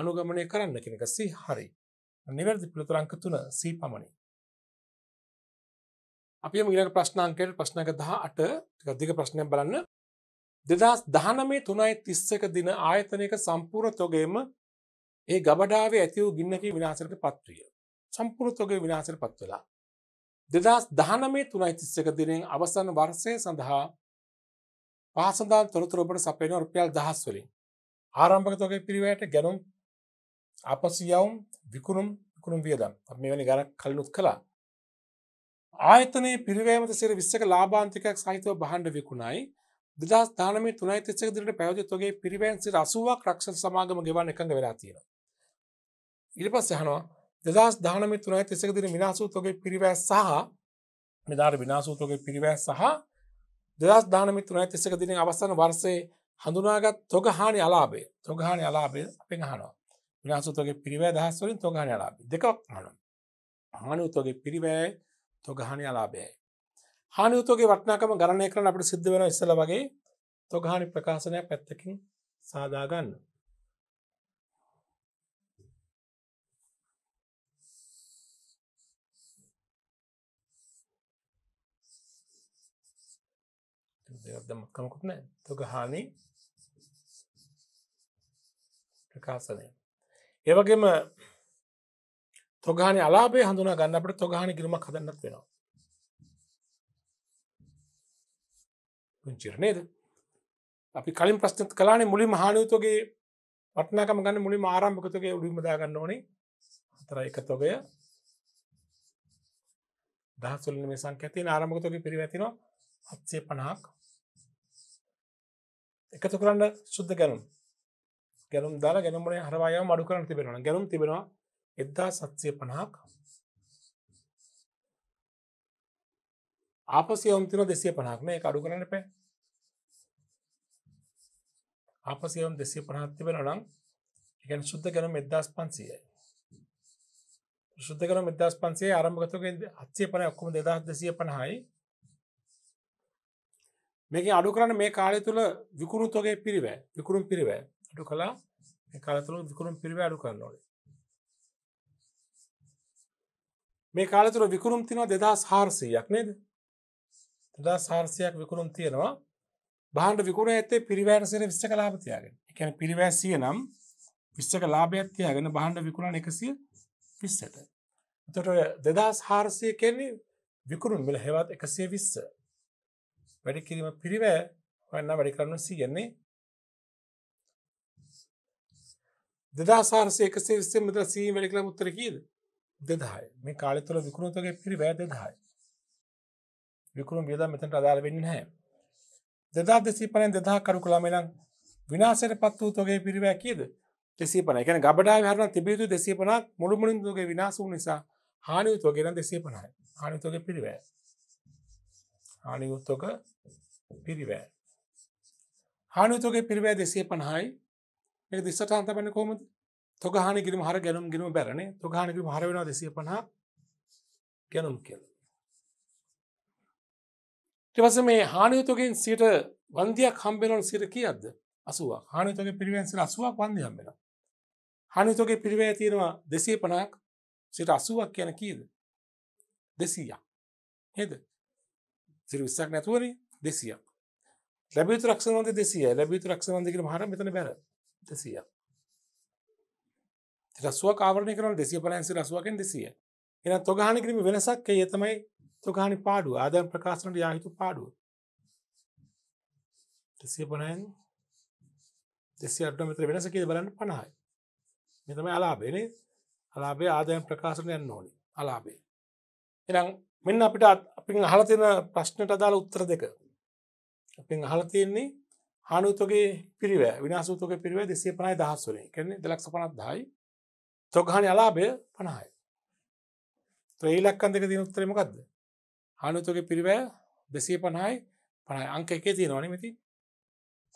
අනුගමනය කරන්න කෙනක සී හරි. නිවැරදි පිළිතුර අංක 3 සී පමණයි. අපි මිලට ප්‍රශ්නාංකයට ප්‍රශ්නක දහ අට ගදදික ප්‍රශ්නයක් බලන්න දෙදස් දහනමේ තුනයි තිස්සක දින ආයතනයක සම්පූර් තොගේම ඒ ගබඩාවේ ඇතිවූ ගින්නකි විනාසරට පත්විය සම්පූර්තොගේ විනාසර පත්වෙලා දෙදස් දහනමේ තුනයි තිස්සක දිනෙන් අවසන් වර්සය සඳහා පාසදා තොරතුරබට සපේන රුපියල් දහස් වලින් ආරම්භක තොගේ පිරිවයට ගැනුම් අපසියවුම් විකුණුම් විකුණුම් වියදම් මේ වැනි ගැන කල්ලුත් කලා ආයතනයේ පිරිවෑමත සිර විස්සක ලාබාන්තිකයක් සහිතව බහන්ඩ විකුණයි දෙදස් ධනම තුනයි තිස්සක දිට පැවතිත්වගේ පිරිවෑන් සිර අසුවක් රක්ෂ සමාගම ගෙවන් එකඟ වෙලා තියෙන. ඉරිපස් යහනවා දෙදස් ධනම තුනයි තිස්සක දින විනාසූතගේ පිරිවෑ සහ මෙදාර විනාසූතගේ පිරිවෑ සහ දෙදස් ධනම තුනයි තිස්සක දින අවසන වර්සේ හඳුනාගත් තොග හානි අලාබේ තොගහානි අලාබේ පෙන්හනවා විනාසුතගේ පිරිවෑ දහස්වලින් තොගහනි අලාබේ දෙකක් හන හානුතගේ පිරිවෑ තො ගහනය ලාබයයි. හානියුතුගේ වටනාකම ගණය කරන අපට සිද්ධ වෙන ඉස්සල වගේ තොගහානි ප්‍රකාශනය පැත්තකින් සාදාගන්න. දෙදමක්කමකුත් නෑ තොගහානි ප්‍රකාශනය. ඒවගේම තොගාන අලාපේ හඳුනා ගන්න අපට තොගාන කිරුමක් හදන්නත් වෙනවා පුංචිරණේද අපි කලින් ප්‍රශ්නත් කලානේ මුලින් හානියුතුගේ වටනාකම ගන්න මුලින් ආරම්භකතුගේ උඩුමදා ගන්න ඕනේ අතර එක තොගය දහසුල මේ සංකතිය ආරම්භකතුගේ පිරිවැතිනවා හත්සේ පණහක් එකතු කරන්න සුද්ධ ගැනුම් ගැනුම් දාලා ගැනුම්මනේ හරවායාම අඩු කරන්න තිබෙනවා ගැනුම් තිබෙනවා එද්දා සත්සය පනාක් ආපසියවම් තින දෙසය පනාක්න එක අඩු කරන්න පැ ආපසියවම් දෙසය පනාත්තිබෙන නම් එකන් ශුද්ධ කරම එදදාස් පන්සියයි ශුද්ධ කරම එදදාස් පන්සේ ආරම්භගතක අත්සේ පන ඔක්කොම දෙදස් දෙසිය පණහයි මේක අඩු කරන්න මේ කාලය තුළ විකුණුතෝගේ පිරිවෑ විකුරුම් පිරිවෑ අඩු කලා කාලතුළ විකුරුම් පිරිවෑ අඩු කරන්න නොේ මේ කාලතුර විකුරුම් තිනවා දෙදස් හාර්සීයක් නේද දා සාර්සයක් විකුරුම් තියෙනවා බාණ්ඩ විකුණ ඇත්තේ පිරිවෑරසෙන විශ්ච කලාපතියාගෙන එකැන පිරිවෑසිය නම් විශ්චක ලාභයක්තියාගෙන බාණ්ඩ විකුණන් එකසිය විස්සට තොට දෙදස් හාර්සය කෙන්නේ විකුරුම් මිල හෙවත් එකසිය විස්ස වැඩි කිරීම පිරිවෑ වන්න වැඩි කරන්න සියන්නේ දෙදා සාර්සය එකසේ විස්සේ මුදර සීී වැඩිකළ මුත්තර කීද දෙදහයි මේ කාලය තුළ විකුණුතගේ පිරි වැෑ දෙදහයි. විකුණු වියදම් මෙතනට අදාළ වෙන්නේ නැහැ. දෙදා දෙසී පනෙන් දෙදා කරුකු ළමයිනම් විනාශයට පත් වූ තොගේ පිරිවෑ කියද දෙසී පන එකන ගබඩා හරන තිබියුතු දෙසී පනක් මුළු මුලින් තුගේ විනාශ වූ නිසා හානියුතුව ගෙනන් දෙසී පනයි හානිතුගේ පිරිවෑ. හානියුත්තක පිරිවෑ. හානියුතුගේ පිරිවෑ දෙසේ පනහයි එක දිස්සට අන්තපන කොමද තොගහාන කිරීම හර ගැනුම් ගෙනම බැරනේ තොගහන කිරීම හර වෙනවා දෙසිය පනා ගැනුම් කියල ටවස මේ හානයුතුගෙන් සිට වන්දයක් හම්බෙනොන් සිට කියද අසුව හානතගේ පිරිවෙන්සිට අසුවක් වන්දයම් වෙන හනිතගේ පිරිවේ තියෙනවා දෙසේ පනක් සිට අසුවක් කියන කීද දෙසීයක් හෙද සිරිවිස්සක් නැතුවරේ දෙසියක් ලැබිතු රක්ෂවන්ද දෙසිය ලැබිතු රක්ෂවන්දකට හර මෙතන බැර දෙසියක් රස්ුව කාවරණය කරන දෙසිය පලන්සි රසුවකෙන් දෙසිය එන තොගාන කිරීම වෙනසක් ඒ තමයි තොගානි පාඩුව ආදන් ප්‍රකාශනට යාහිතු පාඩුව දෙසිය පනයෙන් දෙසි අටමතර වෙනස කියද බලන්න පණහයි මෙතම අලාබේන අලාබේ ආදයන් ප්‍රකාශනයන්න ඕනි අලාබේ එනම් මෙන්න අපිට අපි අහලතින ප්‍රශ්නට අදාළ උත්තර දෙක අපි අහලතියෙන්නේ හනුතුගේ පිරිව විනාසූතුක පිරිව දෙසේ පනයි දහස්වනේ කරන්නේ දෙලක්ෂ පනත් දායි තොගහන අලාභය පනහයි. ත්‍රීලක්කන් දෙක තියෙන උත්තරේ මොකද්ද? හානුතුගේ පිරිවැය 250යි 50යි අංක එකේ තියෙනවනේ මෙතින්.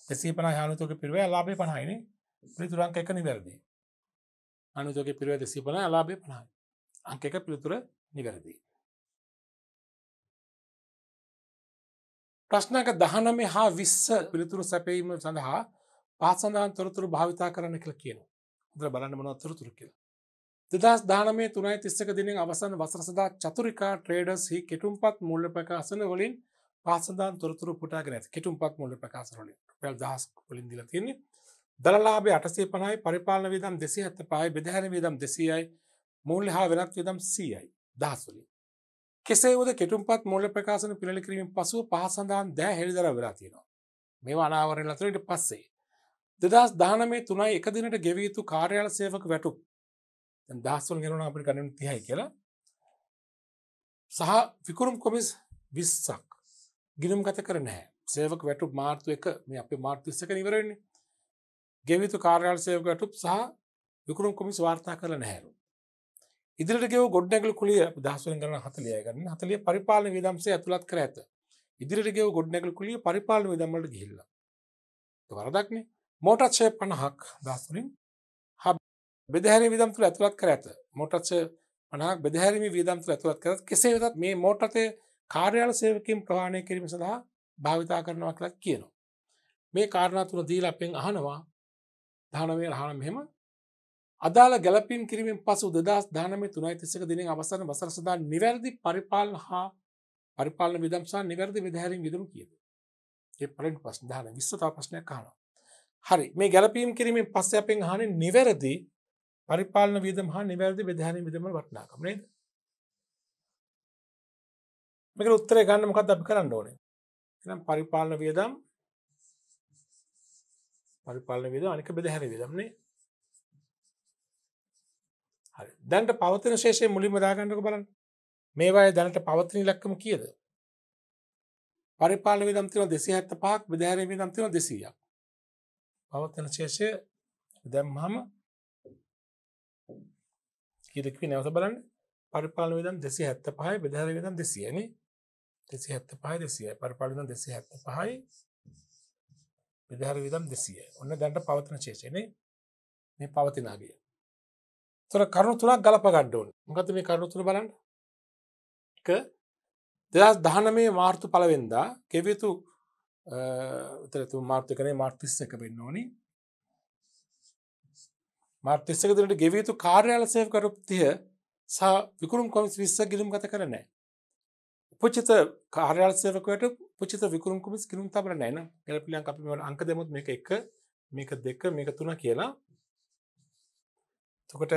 250 හානුතුගේ පිරිවැය ලාභය 50යිනේ. පිළිතුරු අංක එක නිවැරදි. හානුතුගේ පිරිවැය 250 ලාභය 50යි. අංක එක පිළිතුර නිවැරදි. ප්‍රශ්නක 19 හා 20 පිළිතුරු සැපයීම සඳහා පාසඳාන් තොරතුරු භාවිතා කරන්න කියලා කියනවා. හොඳට බලන්න මොනවද තොරතුරු කියලා. දෙදස් දානමේ තුනයි තිස්සක දිනෙන් අවසන් වසරසදා චතුරිකා ට්‍රේඩස් හි කෙටුම්පත් මුල්ල ප්‍රකාශන වලින් පාසදාන් තොරතුරු පුටාගෙන ඇති කෙටුම්පත් මුල්ල ප්‍රකාශරලින් පැල් දහස් වලින් දිල තියන්නේ දළලාබේ අටසේ පනයි පරිපාලන විදම් දෙසි ඇත්ත පායි බෙදහැන විදම් දෙසයයි මූල්‍ය හා වෙනත් විදම් සීයයි දහස්වලින් කෙසේවද කෙටුම්පත් මුල්ල ප්‍රකාශන පිළි කිරීම පසුව පහසඳාන් දෑ හෙළිදර වෙලා තියෙනවා මේවා අනාවරණ ලතුරට පස්සේ දෙදස් දානමේ තුනයි එක දිනට ගෙවීතු කාර්යාල සේවක වැටුක් දහස්වල් ගෙනන අපට කනු තිහයි කියලා සහ විකුරුම් කොමිස් විස්සක් ගිනම් ගත කර නෑ සේවක වැටු මාර්තු එක මේ අප මාර්තිස්සක නිවරන්නේ ගෙවිතු කාරයාල් සේවක වැටුප් සහ විකුරුම් කොමිස් වාර්තා කර නැහැරු ඉදිරිට ගෙව ගොඩ්නැගල කුලිය දහස්වල ගන හතලිය ගන්න හතලිය පරිපාලන විදම්සේ ඇතුළත් කර ඇත ඉදිරිට ගෙව ගොඩ්නැගල කුලිය පරිපාලන විදම්මට ගිහිල්ලා වරදක්නේ මෝටච්ෂය පණහක් දස්තුරින් බෙදහැරි විදම් තුළ ඇතුළත් කර ඇත මෝටත්ස මනහක් බෙදහැරිම විදම් තුළ ඇතුළත් කරත් කෙසේ වෙතත් මේ මෝටතය කාර්යාල සේවකින් ප්‍රහණය කිරීම සඳහා භාවිතා කරනවා කලක් කියනවා. මේ කාරණාතුන දීල අපෙන් අහනවා ධනවය හන මෙහෙම අදාළ ගැලපින් කිරීමෙන් පසු දෙදස් ධනම තුනයි තිසක දින අවසන වසර සදා නිවැරදි පරිපාලන හා පරිපාලන විදම්සා නිවැරදි විදහැරින් විදම කියද. ඒ පලින් පස් ධන විස්සතා ප්‍රශ්නයක් කානවා. හරි මේ ගැලපීම් කිරීමෙන් පස්ස අපෙන් හන නිවැරදි පරිපාලන වියදම් හා නිවැරදි බෙදාහැරීම විදමන වටිනාකම නේද? මේකට උත්තරේ ගන්න මොකද්ද අපි කරන්න ඕනේ? එහෙනම් පරිපාලන වියදම් පරිපාලන වියදම් අනික බෙදහැරීම වියදම් නේ. හරි. දැනට පවතින ශේෂය මුලින්ම දාගන්නකෝ බලන්න. මේවායේ දැනට පවතින ඉලක්කම කීයද? පරිපාලන වියදම් තියෙනවා 275ක් බෙදහැරීම වියදම් තියෙනවා 200ක්. පවතින ශේෂය දැම්මම කියලක්ව නැවත බලන්න පරිපාල විදම් දෙසි හැත්ත පහයි බෙදහර විදම් දෙසියන දෙසි හැත්ත පහයි දෙසිය පරිපාලිදම් දෙසි හැත්ත පහයි බෙදහර විදම් දෙසිය ඔන්න දැන්ට පවතන චේෂණය මේ පවතිනාගිය තොර කරුණු තුනක් ගලප ගණ්ඩෝන් මකත මේ කරුණු තුළ බලන්න එක දෙදස් දහන මේ මාර්තු පලවෙෙන්දා කෙවියතු මාර්ථකනේ මාර්තිස්ස එක වෙන්න ඕනේ මාර්ත 31 දිනට ගෙවිය යුතු කාර්යාල සේවකරුප්තිය සහ විකුණුම් කොමිස් 20 ගිණුම් ගත කර නැහැ. උපචිත කාර්යාල සේවකයට උපචිත විකුණුම් කොමිස් ගිණුම් තබල නැහැ නේද? ගැලපිලියක් අපි මේවට අංක දෙමුත් මේක 1 මේක 2 මේක 3 කියලා. එතකොට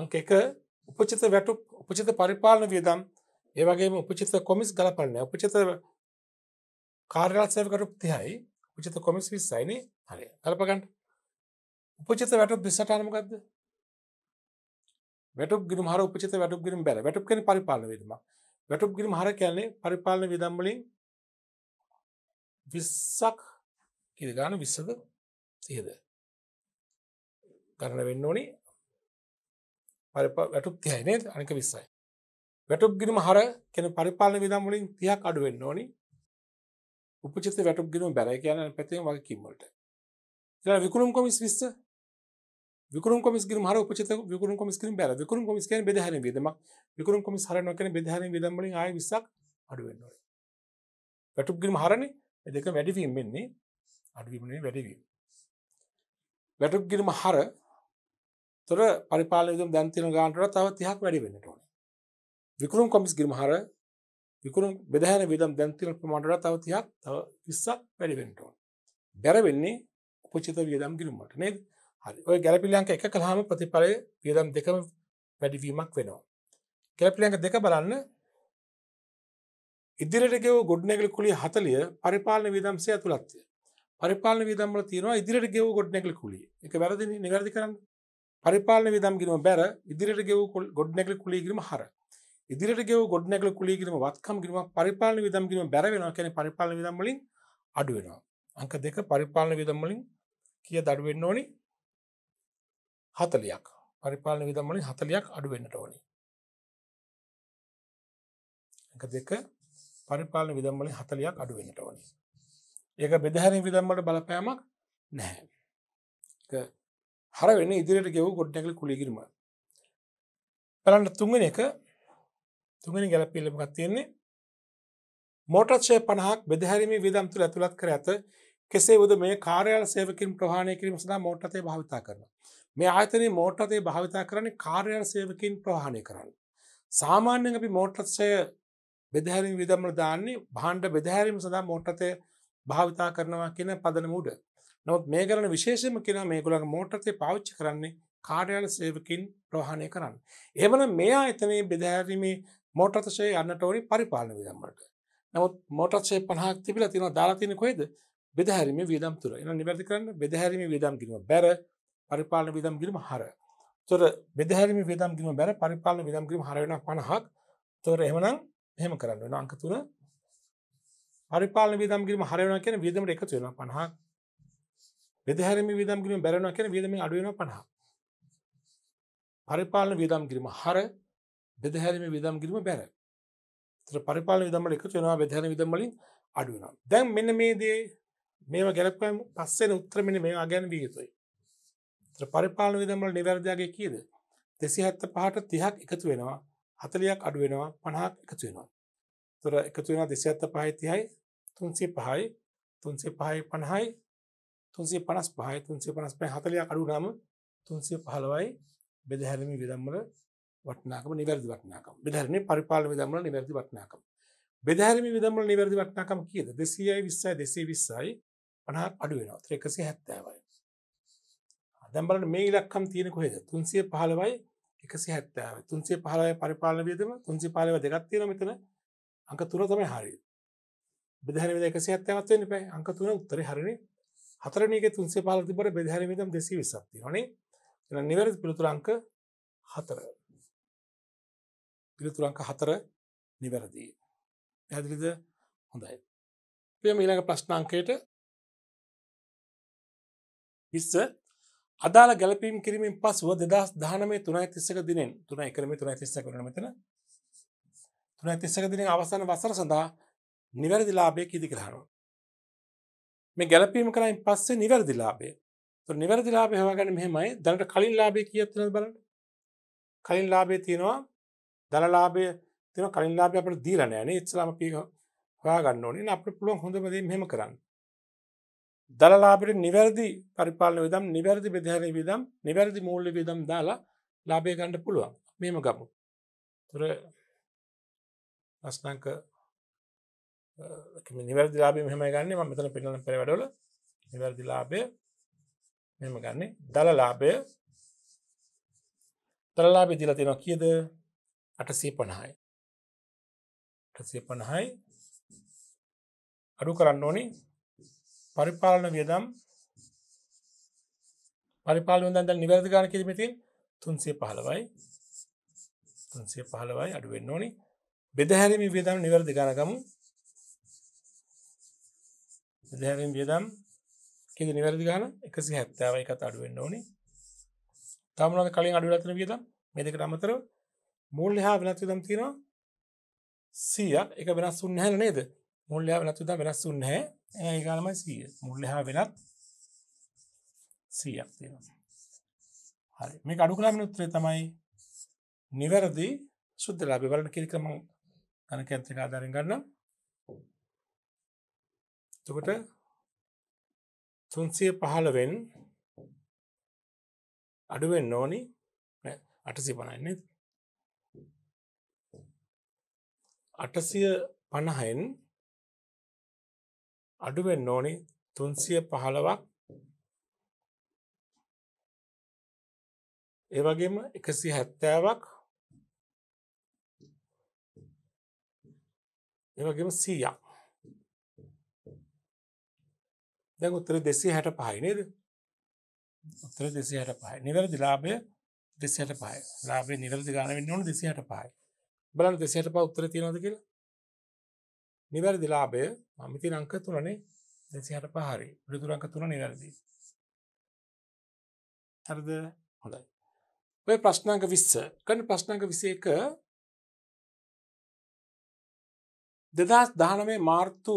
අංක 1 උපචිත වැටු උපචිත පරිපාලන වියදම් ඒ වගේම උපචිත කොමිස් ගලපන්නේ උපචිත කාර්යාල සේවකරුප්තියයි උචිත කොමිස් විස්සයිනේ හරි කලපගන්න උපචිත වැටුත් දෙසටානමකක්ද වැටුක් ගිරම් හර උපචිත වැටුක් ගිරම් බැල වැටුක් කියන පරිපාලන විදම වැටුක් ගිරම් හර කියන්නේ පරිපාලන විදම් වලින් 20ක් කීයද ගන්න 20ද 30ද ගන්න වෙන්න ඕනේ පරිපා වැටුක් 30යි නේද අනික 20යි වැටුක් ගිරම් හර කියන පරිපාලන විදම් වලින් 30ක් අඩු වෙන්න ඕනේ උපචිත වැටුප් ගෙනුම් බැරයි කියන පැතිම වගේ කිම්වලට. ඊළඟ විකුණුම් කොමිස් 20 විකුණුම් කොමිස් ගිරුම් හර උපචිත විකුණුම් කොමිස් ගිරුම් බැර විකුණුම් කොමිස් කියන්නේ බෙද හැරීම වියදමක් විකුණුම් කොමිස් හරනවා කියන්නේ බෙද හැරීම වියදම් වලින් ආයෙ 20ක් අඩු වෙන්න ඕනේ. වැටුප් ගිරුම් හරනේ මේ දෙක වැඩිවීම වෙන්නේ අඩුවීම නෙවෙයි වැඩිවීම. වැටුප් ගිරුම් හර තොර පරිපාලන වියදම් දැන් තියෙන ගානට තව 30ක් වැඩි වෙන්න ඕනේ. විකුණුම් කොමිස් ගිරුම් හර විකුණුම් බෙදහැන විදම් දැන් තියෙන ප්‍රමාණයට තව 30ක් තව 20ක් වැඩි වෙන්න ඕන. බැර වෙන්නේ උපචිත වියදම් ගිණුමට නේද? හරි. ඔය ගැළපිලියංක එක කළාම ප්‍රතිඵලයේ වියදම් දෙකම වැඩිවීමක් වෙනවා. ගැළපිලියංක දෙක බලන්න ඉදිරියට ගෙව ගොඩනැගිලි කුලිය 40 පරිපාලන වියදම්සේ ඇතුළත්. පරිපාලන වියදම් වල තියෙනවා ඉදිරියට ගෙව ගොඩනැගිලි කුලිය. ඒක වැරදිනේ, නිවැරදි කරන්න. පරිපාලන වියදම් ගිණුම බැර ඉදිරියට ගෙව ගොඩනැගිලි කුලිය ගිණුම හර. ඉදිරියට ගෙව ගොඩනැගිලි කුලී කිරීම වත්කම් කිරීම පරිපාලන විදම් කිරීම බැර වෙනවා කියන්නේ පරිපාලන විදම් වලින් අඩු වෙනවා. අංක දෙක පරිපාලන විදම් වලින් කීයද අඩු වෙන්න ඕනි? 40ක්. පරිපාලන විදම් වලින් 40ක් අඩු වෙන්නට ඕනි. අංක දෙක පරිපාලන විදම් වලින් 40ක් අඩු වෙන්නට ඕනි. ඒක බෙදහැරීම් විදම් වලට බලපෑමක් නැහැ. ඒක හර වෙන්නේ ඉදිරියට ගෙව ගොඩනැගිලි කුලී කිරීම. බලන්න තුන්වෙනි එක තුමනි ගැලපිල්ලමක් තියෙන්නේ මෝටර්චය පනහක් බෙදහැරම විදම් තුළ ඇතුළත් කර ඇත කෙසේ වද මේ කාරයාල සේවකින් ප්‍රහණය කිරීම සඳ මෝටතය භාවිතා කරන. මේ ආතන මෝටතේ භාවිතා කරන්නේ කාර්යාල සේවකින් ප්‍රහණය කරන්න. සාමාන්‍යෙන් අපි මෝටත්සය බෙදහැරින් විදම්ල දාන්නේ බාණ්ඩ බෙදහැරීම සඳහා මෝටතය භාවිතා කරනවා කියන පදනමුඩ. නොත් මේ කරන විශේෂම කියෙන මේ ගොළන් මෝටතය පාච්චි කරන්නේ කාර්යාල සේවකින් ප්‍රහණය කරන්න. එවන මේ ආයතනයේ බෙදහැරීමේ මෝටර්තශය යන්නට ඕනි පරිපාලන විදම්වලට. නමුත් මෝටර්සේ 50ක් තිබිලා තියෙනවා දාලා තියෙන්නේ කොහෙද? බෙදහැරීමේ වියදම් තුල. එහෙනම් නිවැරදි කරන්න බෙදහැරීමේ වියදම් කිරීම බැර පරිපාලන වියදම් කිරීම හර. ඒතොර බෙදහැරීමේ වියදම් කිරීම බැර පරිපාලන වියදම් කිරීම හර වෙනවා 50ක්. ඒතොර එහෙමනම් එහෙම කරන්න වෙනවා අංක 3. පරිපාලන වියදම් කිරීම හර වෙනවා කියන්නේ වියදමට එකතු වෙනවා 50ක්. බෙදහැරීමේ වියදම් කිරීම බැර වෙනවා කියන්නේ වියදමෙන් අඩු වෙනවා 50ක්. පරිපාලන වියදම් කිරීම හර බෙදහැරීමේ විදම් කිරීම බැහැ. ඒතර පරිපාලන විදම් වල එකතු වෙනවා බෙදහැරීම විදම් වලින් අඩු වෙනවා. දැන් මෙන්න මේ දේ මේව ගැලපුවම පස්සේන උත්තර මෙන්න මේවා ගැන විය යුතුයි. ඒතර පරිපාලන විදම් වල නිවැරදියාගේ කීයද? 275ට 30ක් එකතු වෙනවා 40ක් අඩු වෙනවා 50ක් එකතු වෙනවා. ඒතර එකතු වෙනවා 275යි 30යි 305යි 305යි 50යි 355යි 355යි 40ක් අඩු වුණාම 315යි බෙදහැරීමේ විදම් වල වටනාකම නිවැරදි වටනාකම් බෙදරන්නේ පරිපාලන විදම්වල නිවැරදි වටනාකම් බෙදහැරම විදම්වල නිවැරදි වටනාකම් කියද දෙසීයයි විස්සයි දෙසේ විස්සයි පනහක් අඩු වෙනවා ත්‍රකසිය හැත්තෑවයි දැම්බලට මේ ඉලක්කම් තියෙන කොහෙද තුන්සිය පහලවයි එකසි හැත්තාව තුන්සේ පහලවයි පරිපාලන වියදම තුන්සි පාලව දෙකක් තියෙන මෙතන අංක තුන තමයි හරි බෙදහැර විද එකසි හැත්තෑවත් වෙන්න එපා අංක තුන උත්තරේ හරිනේ හතරවෙනි එකේ තුන්සේ පහල තිබ්බට බෙදහැර වියදම් 220ක් තියෙනවනේ එහෙනම් නිවැරදි පිළිතුර අංක 4 පිළිතුරංක හතර නිවැරදී. පැදිලිද හොඳයි. එය මීළඟ ප්‍රශ්නාංකයට ඉස්ස අදාළ ගැලපීම් කිරීමින් පසුව දෙදස් දානමේ තුනයි තිස්සක දිනෙන් තුන එකරම තුනයි තිස්ස කරන මෙතන තුනයි තිස්සක දින අවසාන වසර සඳහා නිවැරදි ලාභය කිදි කරහනවා. මේ ගැලපීම කරයින් පස්සේ නිවැරදි ලාභය නිවැරදි ලාභය හවාගන්න මෙහෙමයි දැනට කලින් ලාභය කියත්න බලට කලින් ලාභය තියෙනවා දනලාභය තින කලින්ලාබ අපට දීල නෑන ඉස්ලාම පී හොයා ගන්න ඕනින් අප පුළුවන් හොඳමද මෙම කරන්න. දලලාබට නිවැරදි පරිපාලන විදම් නිවැරදි බෙදහර විදම් නිවැරදි මූල්ලි විදම් දාලා ලාබය ගණ්ඩ පුළුවන් මෙම ගමු. තුර අස්නංක නිවැරදි ලාබේ මෙහම ගන්න ම මෙතන පිටන පෙරවැඩල නිවැරදි ලාබය මෙම ගන්නේ දලලාබය දලලාබේ දිල තියෙනවා කියද අටසේ පණහායි අටසේ පණහායි අඩු කරන්න ඕනි පරිපාලන වියදම් පරිපාලන දන්ද නිවැරදි ගාන කිරීමතින් තුන්සේ පහලවයි තුන්සේ පහලවයි අඩුවෙන් ඕනි බෙදහැරම වියදම් නිවැරදි ගානකමු බෙදහැරම් වියදම් කිද නිවැරදි ගාන එකසි හැත්තාවයි කත අඩුවෙන්න්න ඕනි තමනද කලින් අඩුලතන වියදම් මෙදකට අමතරව මුල් හා වෙනත් විදම් තියෙනවා සීයක් එක වෙනස් උන්න හැන නේද මුල්ලයා වෙනත් විදම් වෙනස් උන්න හැ ඒකාලමයි සීය මුල්ල හා වෙනත් සීයක් තියෙනවා හරි මේ අඩු කලාම උත්‍රේ තමයි නිවැරදි සුද්ද ලාභය බලන කිරිකම ගණ කැන්ත්‍රික ආධාරයෙන් ගන්න එතකොට තුන්සිය පහළවෙන් අඩුවෙන් නෝනි අටසි පණන්නේ අටසිය පණහයෙන් අඩුවෙන් ඕනි තුන්සිය පහළවක් ඒවගේම එකසි හැත්තෑවක් ඒවගේම සීයක් දැන් උත්තර දෙසි හැට පහයිනේද උත්තර දෙසි හැට පහයි නිවැරදි ලාබය දෙසට පහයි ලාබේ නිවැරදි ගානවෙන්න ඕන දෙසි හැට පහයි බලන්න දෙසයට ප උත්තර තියෙනද කියලා නිවැරදි ලාභය අමිති රංක තුනනේ දෙසිහට පහරි රිදුරංක තුන නිවැරදි හරද හොඳයි ඔය ප්‍රශ්නාංක විස්ස කන ප්‍රශ්නාංක විසයක දෙදස් දහනමේ මාර්තු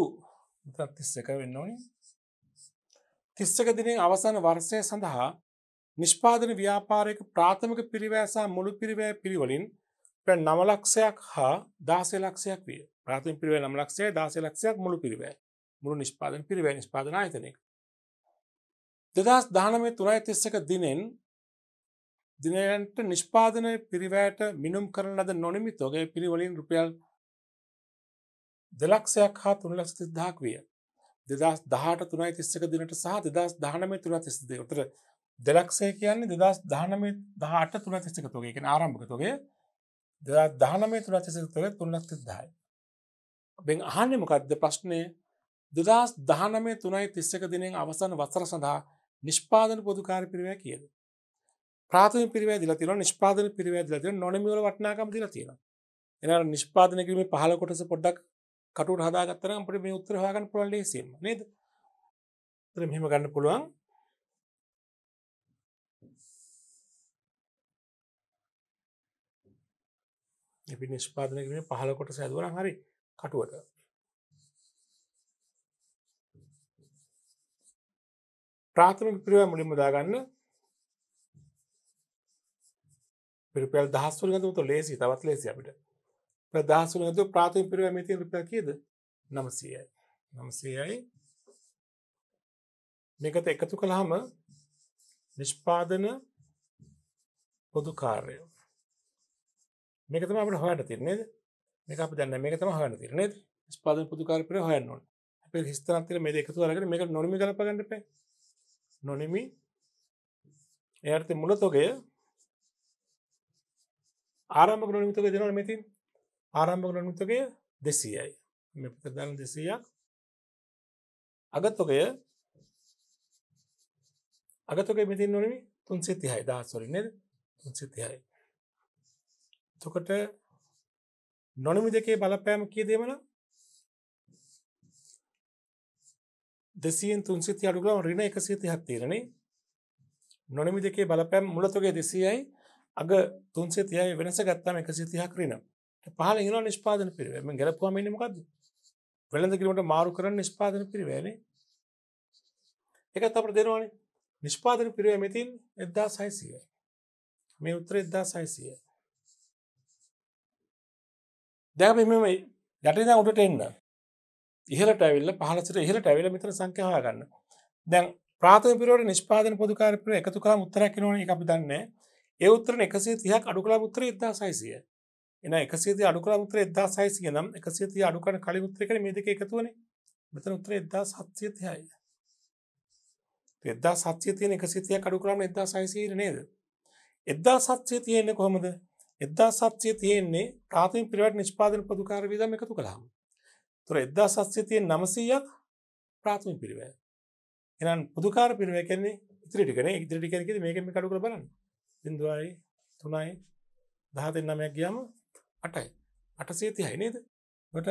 තිස්සක වෙන්න ඕනි තිස්සක දිනෙන් අවසාන වර්ෂය සඳහා නිෂ්පාදන ව්‍යාපාරයක ප්‍රාථමික පිරිවෑසා මුළු පිරිවෑ පිරිවලින් නම ලක්ෂයක් හා දාසය ලක්ෂයක් විය ප්‍රාතිම පිරිවේ නම ලක්ෂය දාසය ලක්ෂයක් මුළු පිරිවෑ මුළු නිෂ්පාදන පිරිවැ නිෂ්පාදන ආයතනයක දෙදස් දානමේ තුනයි තිස්සක දිනෙන් දිනයන්ට නිෂ්පාදනය පිරිවෑට මිනුම් කරන ලද නොනිමිත් ඔගේ පිරිවලින් රුපියල් දෙලක්ෂයක් හා තුනලක්ෂ තිද්ධාක් විය දෙදස් දහට තුනයි තිස්සක දිනට සහ දෙදස් දානමේ තුළ තිස්දේ උතර දෙලක්ෂය කියන්නේ දෙදස් දානමේ දහට තුළ තිස්සක තුගේ ආරම්භක තුගේ දහනමේ තුළත් සිතල තුනක් තිස්දායි. බෙන් අහන්නේ මොකක්ද ප්‍රශ්නය දෙදස් දහනමේ තුනයි තිස්සක දිනෙන් අවසන් වසර සඳහා නිෂ්පාදන පොදුකාර පිරිවය කියද. ප්‍රාථම පිරිවය දිලතින නිෂ්පාදන පිරිවය දිලතින නොනමිවල වටනාකම දිලතින. එන නිෂ්පාදනකිරීම පහල කොටස පොඩ්ඩක් කටු හදාගත්තර පට මේ උත්තරහගන් පුළන් ලේසිීම නේද. මෙම ගන්න පුළුවන් අපි නිෂ්පාදන කිරීමේ පහළ කොටස ඇදුවා නම් හරි කටුවට. ප්‍රාථමික පිරිවැය මුලින්ම දාගන්න. රුපියල් 10 වලින් ගත්තොත් ලේසි තවත් ලේසි අපිට. රුපියල් 10 වලින් ගත්තොත් ප්‍රාථමික පිරිවැය මේ තියෙන රුපියල් කීයද? 900යි. 900යි. මේකට එකතු කළාම නිෂ්පාදන පොදු කාර්යය මේක තම අපට හොයන්න තිරනේද මේක අප දන්න මේක තම හන්න තිරනේ ස්පාද පුදුකාරපය හයන්න අප හිස්තනන්තර මේ එකතු අරගෙන මේක නොනමි කලපගන්නට පේ නොනෙමි එයර්ත මුලතොගේ ආරම්භ නොනිමිතක දෙනවන මෙතින් ආරම්භ නොනිමිතකය දෙසීයයි මෙ ප්‍රධාන දෙසීයක් අගත්තොකය අගතක මෙතින් නොනමි තුන්සිතිහයි දහස්වරින්නේද තුන්සිතිහයි තොකට නොනමි දෙකේ බලපෑම කිය දේමන දෙසියෙන් තුන්සිති අඩුගලම රින එක සිති හත්තීරණේ නොනමි දෙකේ බලපෑම් මුලතුගේ දෙසියයි අග තුන්සේ තියයි වෙනස ගත්තම එක සිතිහක් රිනම් පහල ඉන නිස්පාදන පිරිවම ගැලපුවාමනමකක්ද වෙළඳ කිරීමට මාරු කරන නිස්පාදන පිරිවේනේ එකත් අපට දෙනවානේ නිෂ්පාදන පිරිව මෙතින් එදදා සයිසිය මේ උත්තර එදදා සයිසියයි දැන් මෙම යටින් දැන් උඩට එන්න. ඉහළට ඇවිල්ලා පහළට ඉහළට ඇවිල්ලා මෙතන සංඛ්‍යා හොයාගන්න. දැන් ප්‍රාථමික පිරවර නිෂ්පාදන පොදු කාර්ය පිරවර එකතු කරාම උත්තරයක් එනවනේ ඒක අපි දන්නේ. ඒ උත්තරන 130ක් අඩු කළාම උත්තරය 1600. එන 130 අඩු කළාම උත්තරය 1600 නම් 130 අඩු කරන කලින් උත්තරේ කියන්නේ මේ දෙක එකතු වෙන්නේ. මෙතන උත්තරය 1730යි. 1700 තියෙන 130ක් අඩු කරාම 1600 නේද? 1700 තියෙන්නේ කොහමද? එදදා සත්‍යය තියෙන්නේ ප්‍රාතිම පිරිවට නිෂ්පාදන පදුකාර විදම එකතු කළාම තුර එදදා සස්්‍යතියෙන් නමසීයක් ප්‍රාථම පිරිව එනම් පුදුකාර පිරිව කන්නේ ඉතිරිටිකන ඉදිරිටිකරකද මේකම කඩු කර බලන්න බිඳවායි තුනයි දහ දෙන්නමයක් ගියාම අටයි අටසේති හයිනේද ට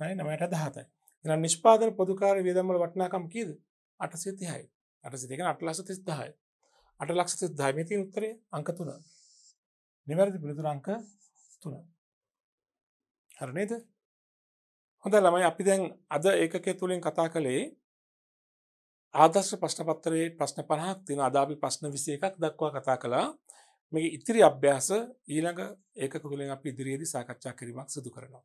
නයි නමයට දහතයි එනම් නිෂ්පාදන පොදුකාර වියදම්මල වටනාකම් කීද අටසේතිහයි අටසිතික අටලස තිස් දහයි අට ලක්ෂ තිස් ධමතින් උත්තරේ අංකතුනා නිවැරදි පිළිතුර අංක 3. හරි නේද? හොඳයි ළමයි අපි දැන් අද ඒකකයේ තුලින් කතා කළේ ආදර්ශ ප්‍රශ්න පත්‍රයේ ප්‍රශ්න 50ක් තියෙන අද අපි ප්‍රශ්න 21ක් දක්වා කතා කළා. මේ ඉතිරි අභ්‍යාස ඊළඟ ඒකක තුලින් අපි ඉදිරියේදී සාකච්ඡා කිරීමක් සිදු කරනවා.